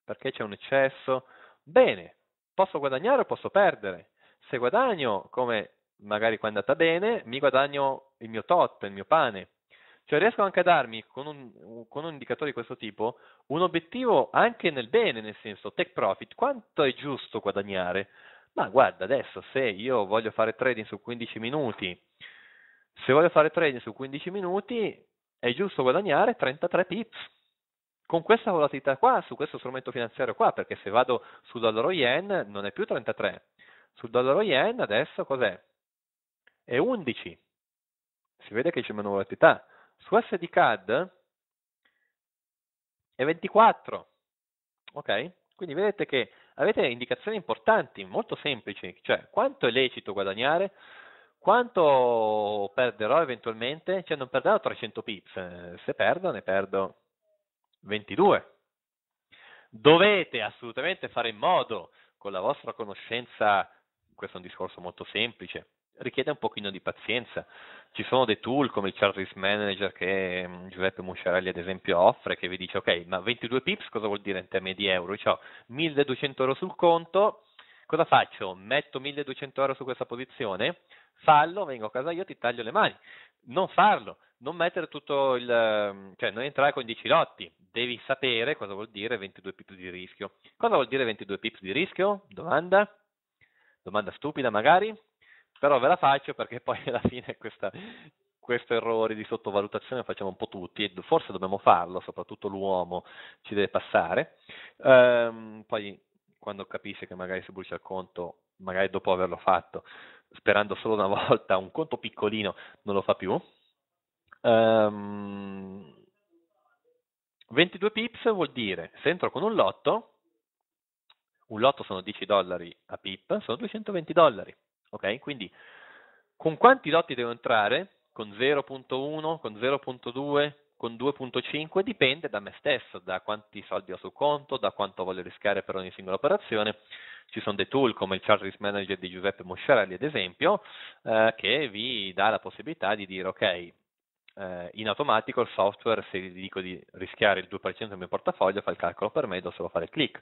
perché c'è un eccesso, bene, posso guadagnare o posso perdere? Se guadagno, come magari qua è andata bene, mi guadagno il mio tot, il mio pane. Cioè riesco anche a darmi con un, con un indicatore di questo tipo un obiettivo anche nel bene, nel senso take profit, quanto è giusto guadagnare? Ma guarda, adesso se io voglio fare trading su 15 minuti, se voglio fare trading su 15 minuti, è giusto guadagnare 33 pips. Con questa volatilità qua, su questo strumento finanziario qua, perché se vado sul dollaro yen non è più 33, sul dollaro yen adesso cos'è? È 11. Si vede che c'è meno volatilità. Su SD SDCAD è 24. Ok? Quindi vedete che avete indicazioni importanti, molto semplici, cioè quanto è lecito guadagnare, quanto perderò eventualmente? Cioè non perderò 300 pips, eh, se perdo ne perdo 22. Dovete assolutamente fare in modo con la vostra conoscenza, questo è un discorso molto semplice, richiede un pochino di pazienza. Ci sono dei tool come il chart risk manager che mm, Giuseppe Musciarelli ad esempio offre che vi dice ok ma 22 pips cosa vuol dire in termini di euro? Cioè 1200 euro sul conto, Cosa faccio? Metto 1200 euro su questa posizione? Fallo, vengo a casa io, ti taglio le mani. Non farlo, non mettere tutto il... Ehm, cioè non entrare con 10 lotti. Devi sapere cosa vuol dire 22 pips di rischio. Cosa vuol dire 22 pips di rischio? Domanda? Domanda stupida magari? Però ve la faccio perché poi alla fine questa, questo errore di sottovalutazione lo facciamo un po' tutti e forse dobbiamo farlo, soprattutto l'uomo ci deve passare. Ehm, poi quando capisce che magari si brucia il conto, magari dopo averlo fatto, sperando solo una volta un conto piccolino, non lo fa più. Um, ehm, 22 pips vuol dire se entro con un lotto, un lotto sono 10 dollari a pip, sono 220 dollari. Ok, quindi con quanti lotti devo entrare? Con 0.1, con 0.2, con 2.5 dipende da me stesso, da quanti soldi ho sul conto, da quanto voglio rischiare per ogni singola operazione. Ci sono dei tool come il Charge Risk Manager di Giuseppe Mosciarelli, ad esempio, eh, che vi dà la possibilità di dire, ok, eh, in automatico il software, se gli dico di rischiare il 2% del mio portafoglio, fa il calcolo per me, do solo fare click.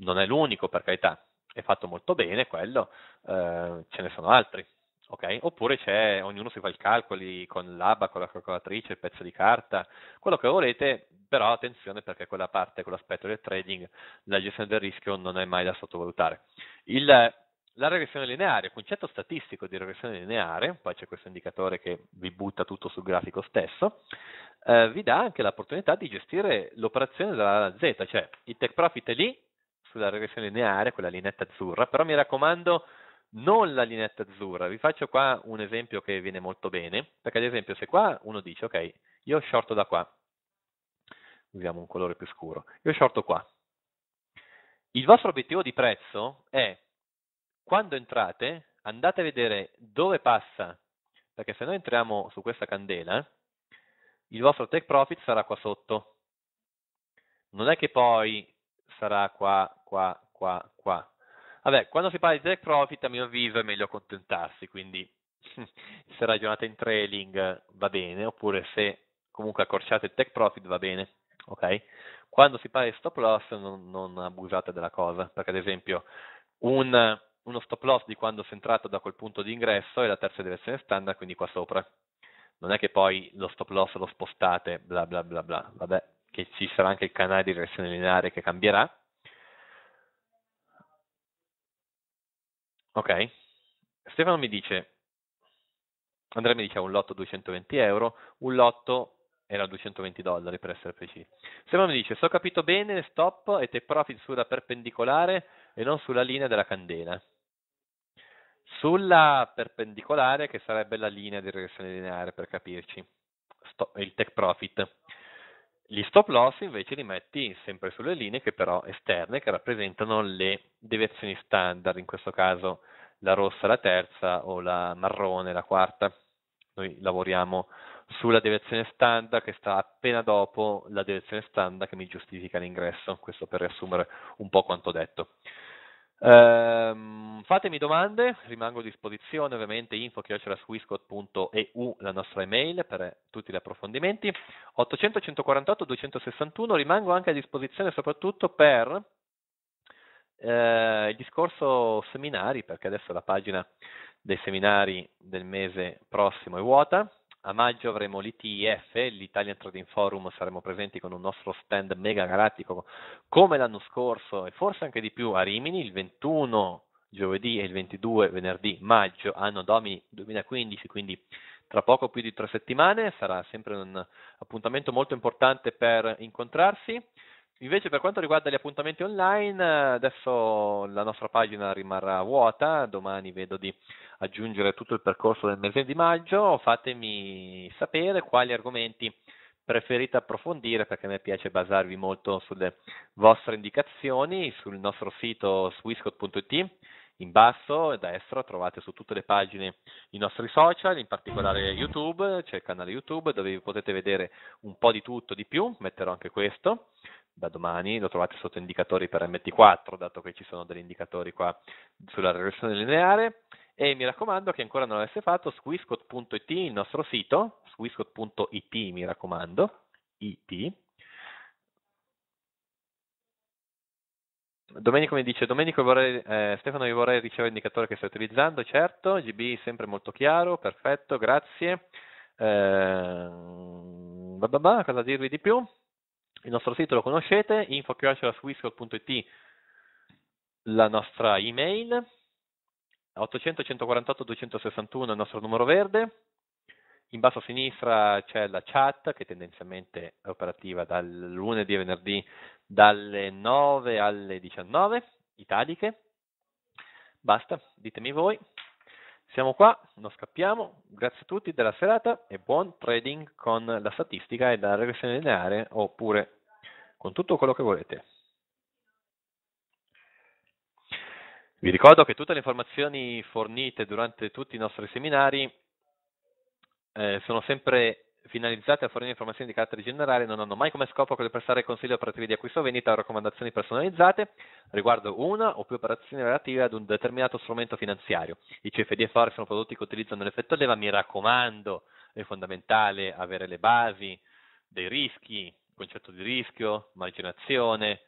Non è l'unico, per carità, è fatto molto bene quello, eh, ce ne sono altri. Okay? Oppure c'è, ognuno si fa i calcoli con l'ABA, con la calcolatrice, il pezzo di carta, quello che volete, però attenzione perché quella parte, quell'aspetto del trading, la gestione del rischio non è mai da sottovalutare. Il, la regressione lineare, il concetto statistico di regressione lineare, poi c'è questo indicatore che vi butta tutto sul grafico stesso, eh, vi dà anche l'opportunità di gestire l'operazione dalla Z, cioè il tech profit è lì, sulla regressione lineare, quella linetta azzurra, però mi raccomando non la lineetta azzurra. Vi faccio qua un esempio che viene molto bene, perché ad esempio se qua uno dice, ok, io shorto da qua, usiamo un colore più scuro, io shorto qua. Il vostro obiettivo di prezzo è, quando entrate, andate a vedere dove passa, perché se noi entriamo su questa candela, il vostro take profit sarà qua sotto. Non è che poi sarà qua, qua, qua, Vabbè, quando si parla di direct profit, a mio avviso, è meglio accontentarsi, quindi se ragionate in trailing va bene, oppure se comunque accorciate il tech profit va bene, ok? Quando si parla di stop loss non, non abusate della cosa, perché ad esempio un, uno stop loss di quando si è entrato da quel punto di ingresso è la terza direzione standard, quindi qua sopra. Non è che poi lo stop loss lo spostate, bla bla bla bla, vabbè, che ci sarà anche il canale di direzione lineare che cambierà, Ok? Stefano mi dice, Andrea mi dice un lotto 220 euro, un lotto era 220 dollari per essere precisi. Stefano mi dice, se ho capito bene, stop e take profit sulla perpendicolare e non sulla linea della candela. Sulla perpendicolare che sarebbe la linea di regressione lineare per capirci, stop, il take profit. Gli stop loss invece li metti sempre sulle linee che però esterne, che rappresentano le deviazioni standard, in questo caso la rossa la terza o la marrone la quarta. Noi lavoriamo sulla deviazione standard che sta appena dopo la deviazione standard che mi giustifica l'ingresso, questo per riassumere un po' quanto detto. Ehm, fatemi domande, rimango a disposizione ovviamente info.swiscot.eu la nostra email per eh, tutti gli approfondimenti. 800 148 261 rimango anche a disposizione soprattutto per eh, il discorso seminari perché adesso la pagina dei seminari del mese prossimo è vuota a maggio avremo l'ITIF, l'Italian Trading Forum, saremo presenti con un nostro stand mega galattico come l'anno scorso e forse anche di più a Rimini il 21 giovedì e il 22 venerdì maggio, anno domini 2015, quindi tra poco più di tre settimane, sarà sempre un appuntamento molto importante per incontrarsi. Invece per quanto riguarda gli appuntamenti online, adesso la nostra pagina rimarrà vuota, domani vedo di aggiungere tutto il percorso del mese di maggio, fatemi sapere quali argomenti preferite approfondire perché a me piace basarvi molto sulle vostre indicazioni sul nostro sito swiscot.it in basso a destra trovate su tutte le pagine i nostri social, in particolare YouTube, c'è il canale YouTube dove potete vedere un po' di tutto di più, metterò anche questo, da domani, lo trovate sotto indicatori per MT4, dato che ci sono degli indicatori qua sulla regressione lineare. E mi raccomando, che ancora non l'avesse fatto, squiscot.it, il nostro sito, squiscot.it mi raccomando, it. Domenico mi dice, Domenico vorrei, eh, Stefano io vorrei ricevere l'indicatore che stai utilizzando, certo, GB sempre molto chiaro, perfetto, grazie. Eh, bah bah bah, cosa dirvi di più? Il nostro sito lo conoscete, info.swisslog.it, la nostra email, 800 148 261 il nostro numero verde, in basso a sinistra c'è la chat che tendenzialmente è operativa dal lunedì e venerdì dalle 9 alle 19, italiche. Basta, ditemi voi. Siamo qua, non scappiamo, grazie a tutti della serata e buon trading con la statistica e la regressione lineare oppure con tutto quello che volete. Vi ricordo che tutte le informazioni fornite durante tutti i nostri seminari eh, sono sempre finalizzate a fornire informazioni di carattere generale non hanno mai come scopo quello di prestare consigli operativi di acquisto o vendita o raccomandazioni personalizzate riguardo una o più operazioni relative ad un determinato strumento finanziario. I CFD e FOREX sono prodotti che utilizzano l'effetto leva, mi raccomando, è fondamentale avere le basi dei rischi, concetto di rischio, marginazione,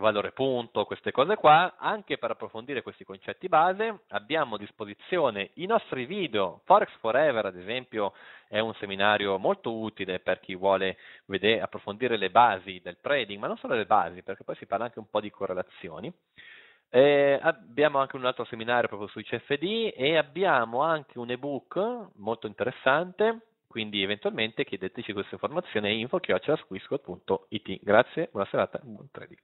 valore punto, queste cose qua, anche per approfondire questi concetti base abbiamo a disposizione i nostri video, Forex Forever ad esempio è un seminario molto utile per chi vuole vedere, approfondire le basi del trading, ma non solo le basi perché poi si parla anche un po' di correlazioni. Eh, abbiamo anche un altro seminario proprio sui CFD e abbiamo anche un ebook molto interessante, quindi eventualmente chiedeteci questa informazione info.it. Grazie, buona serata, buon trading.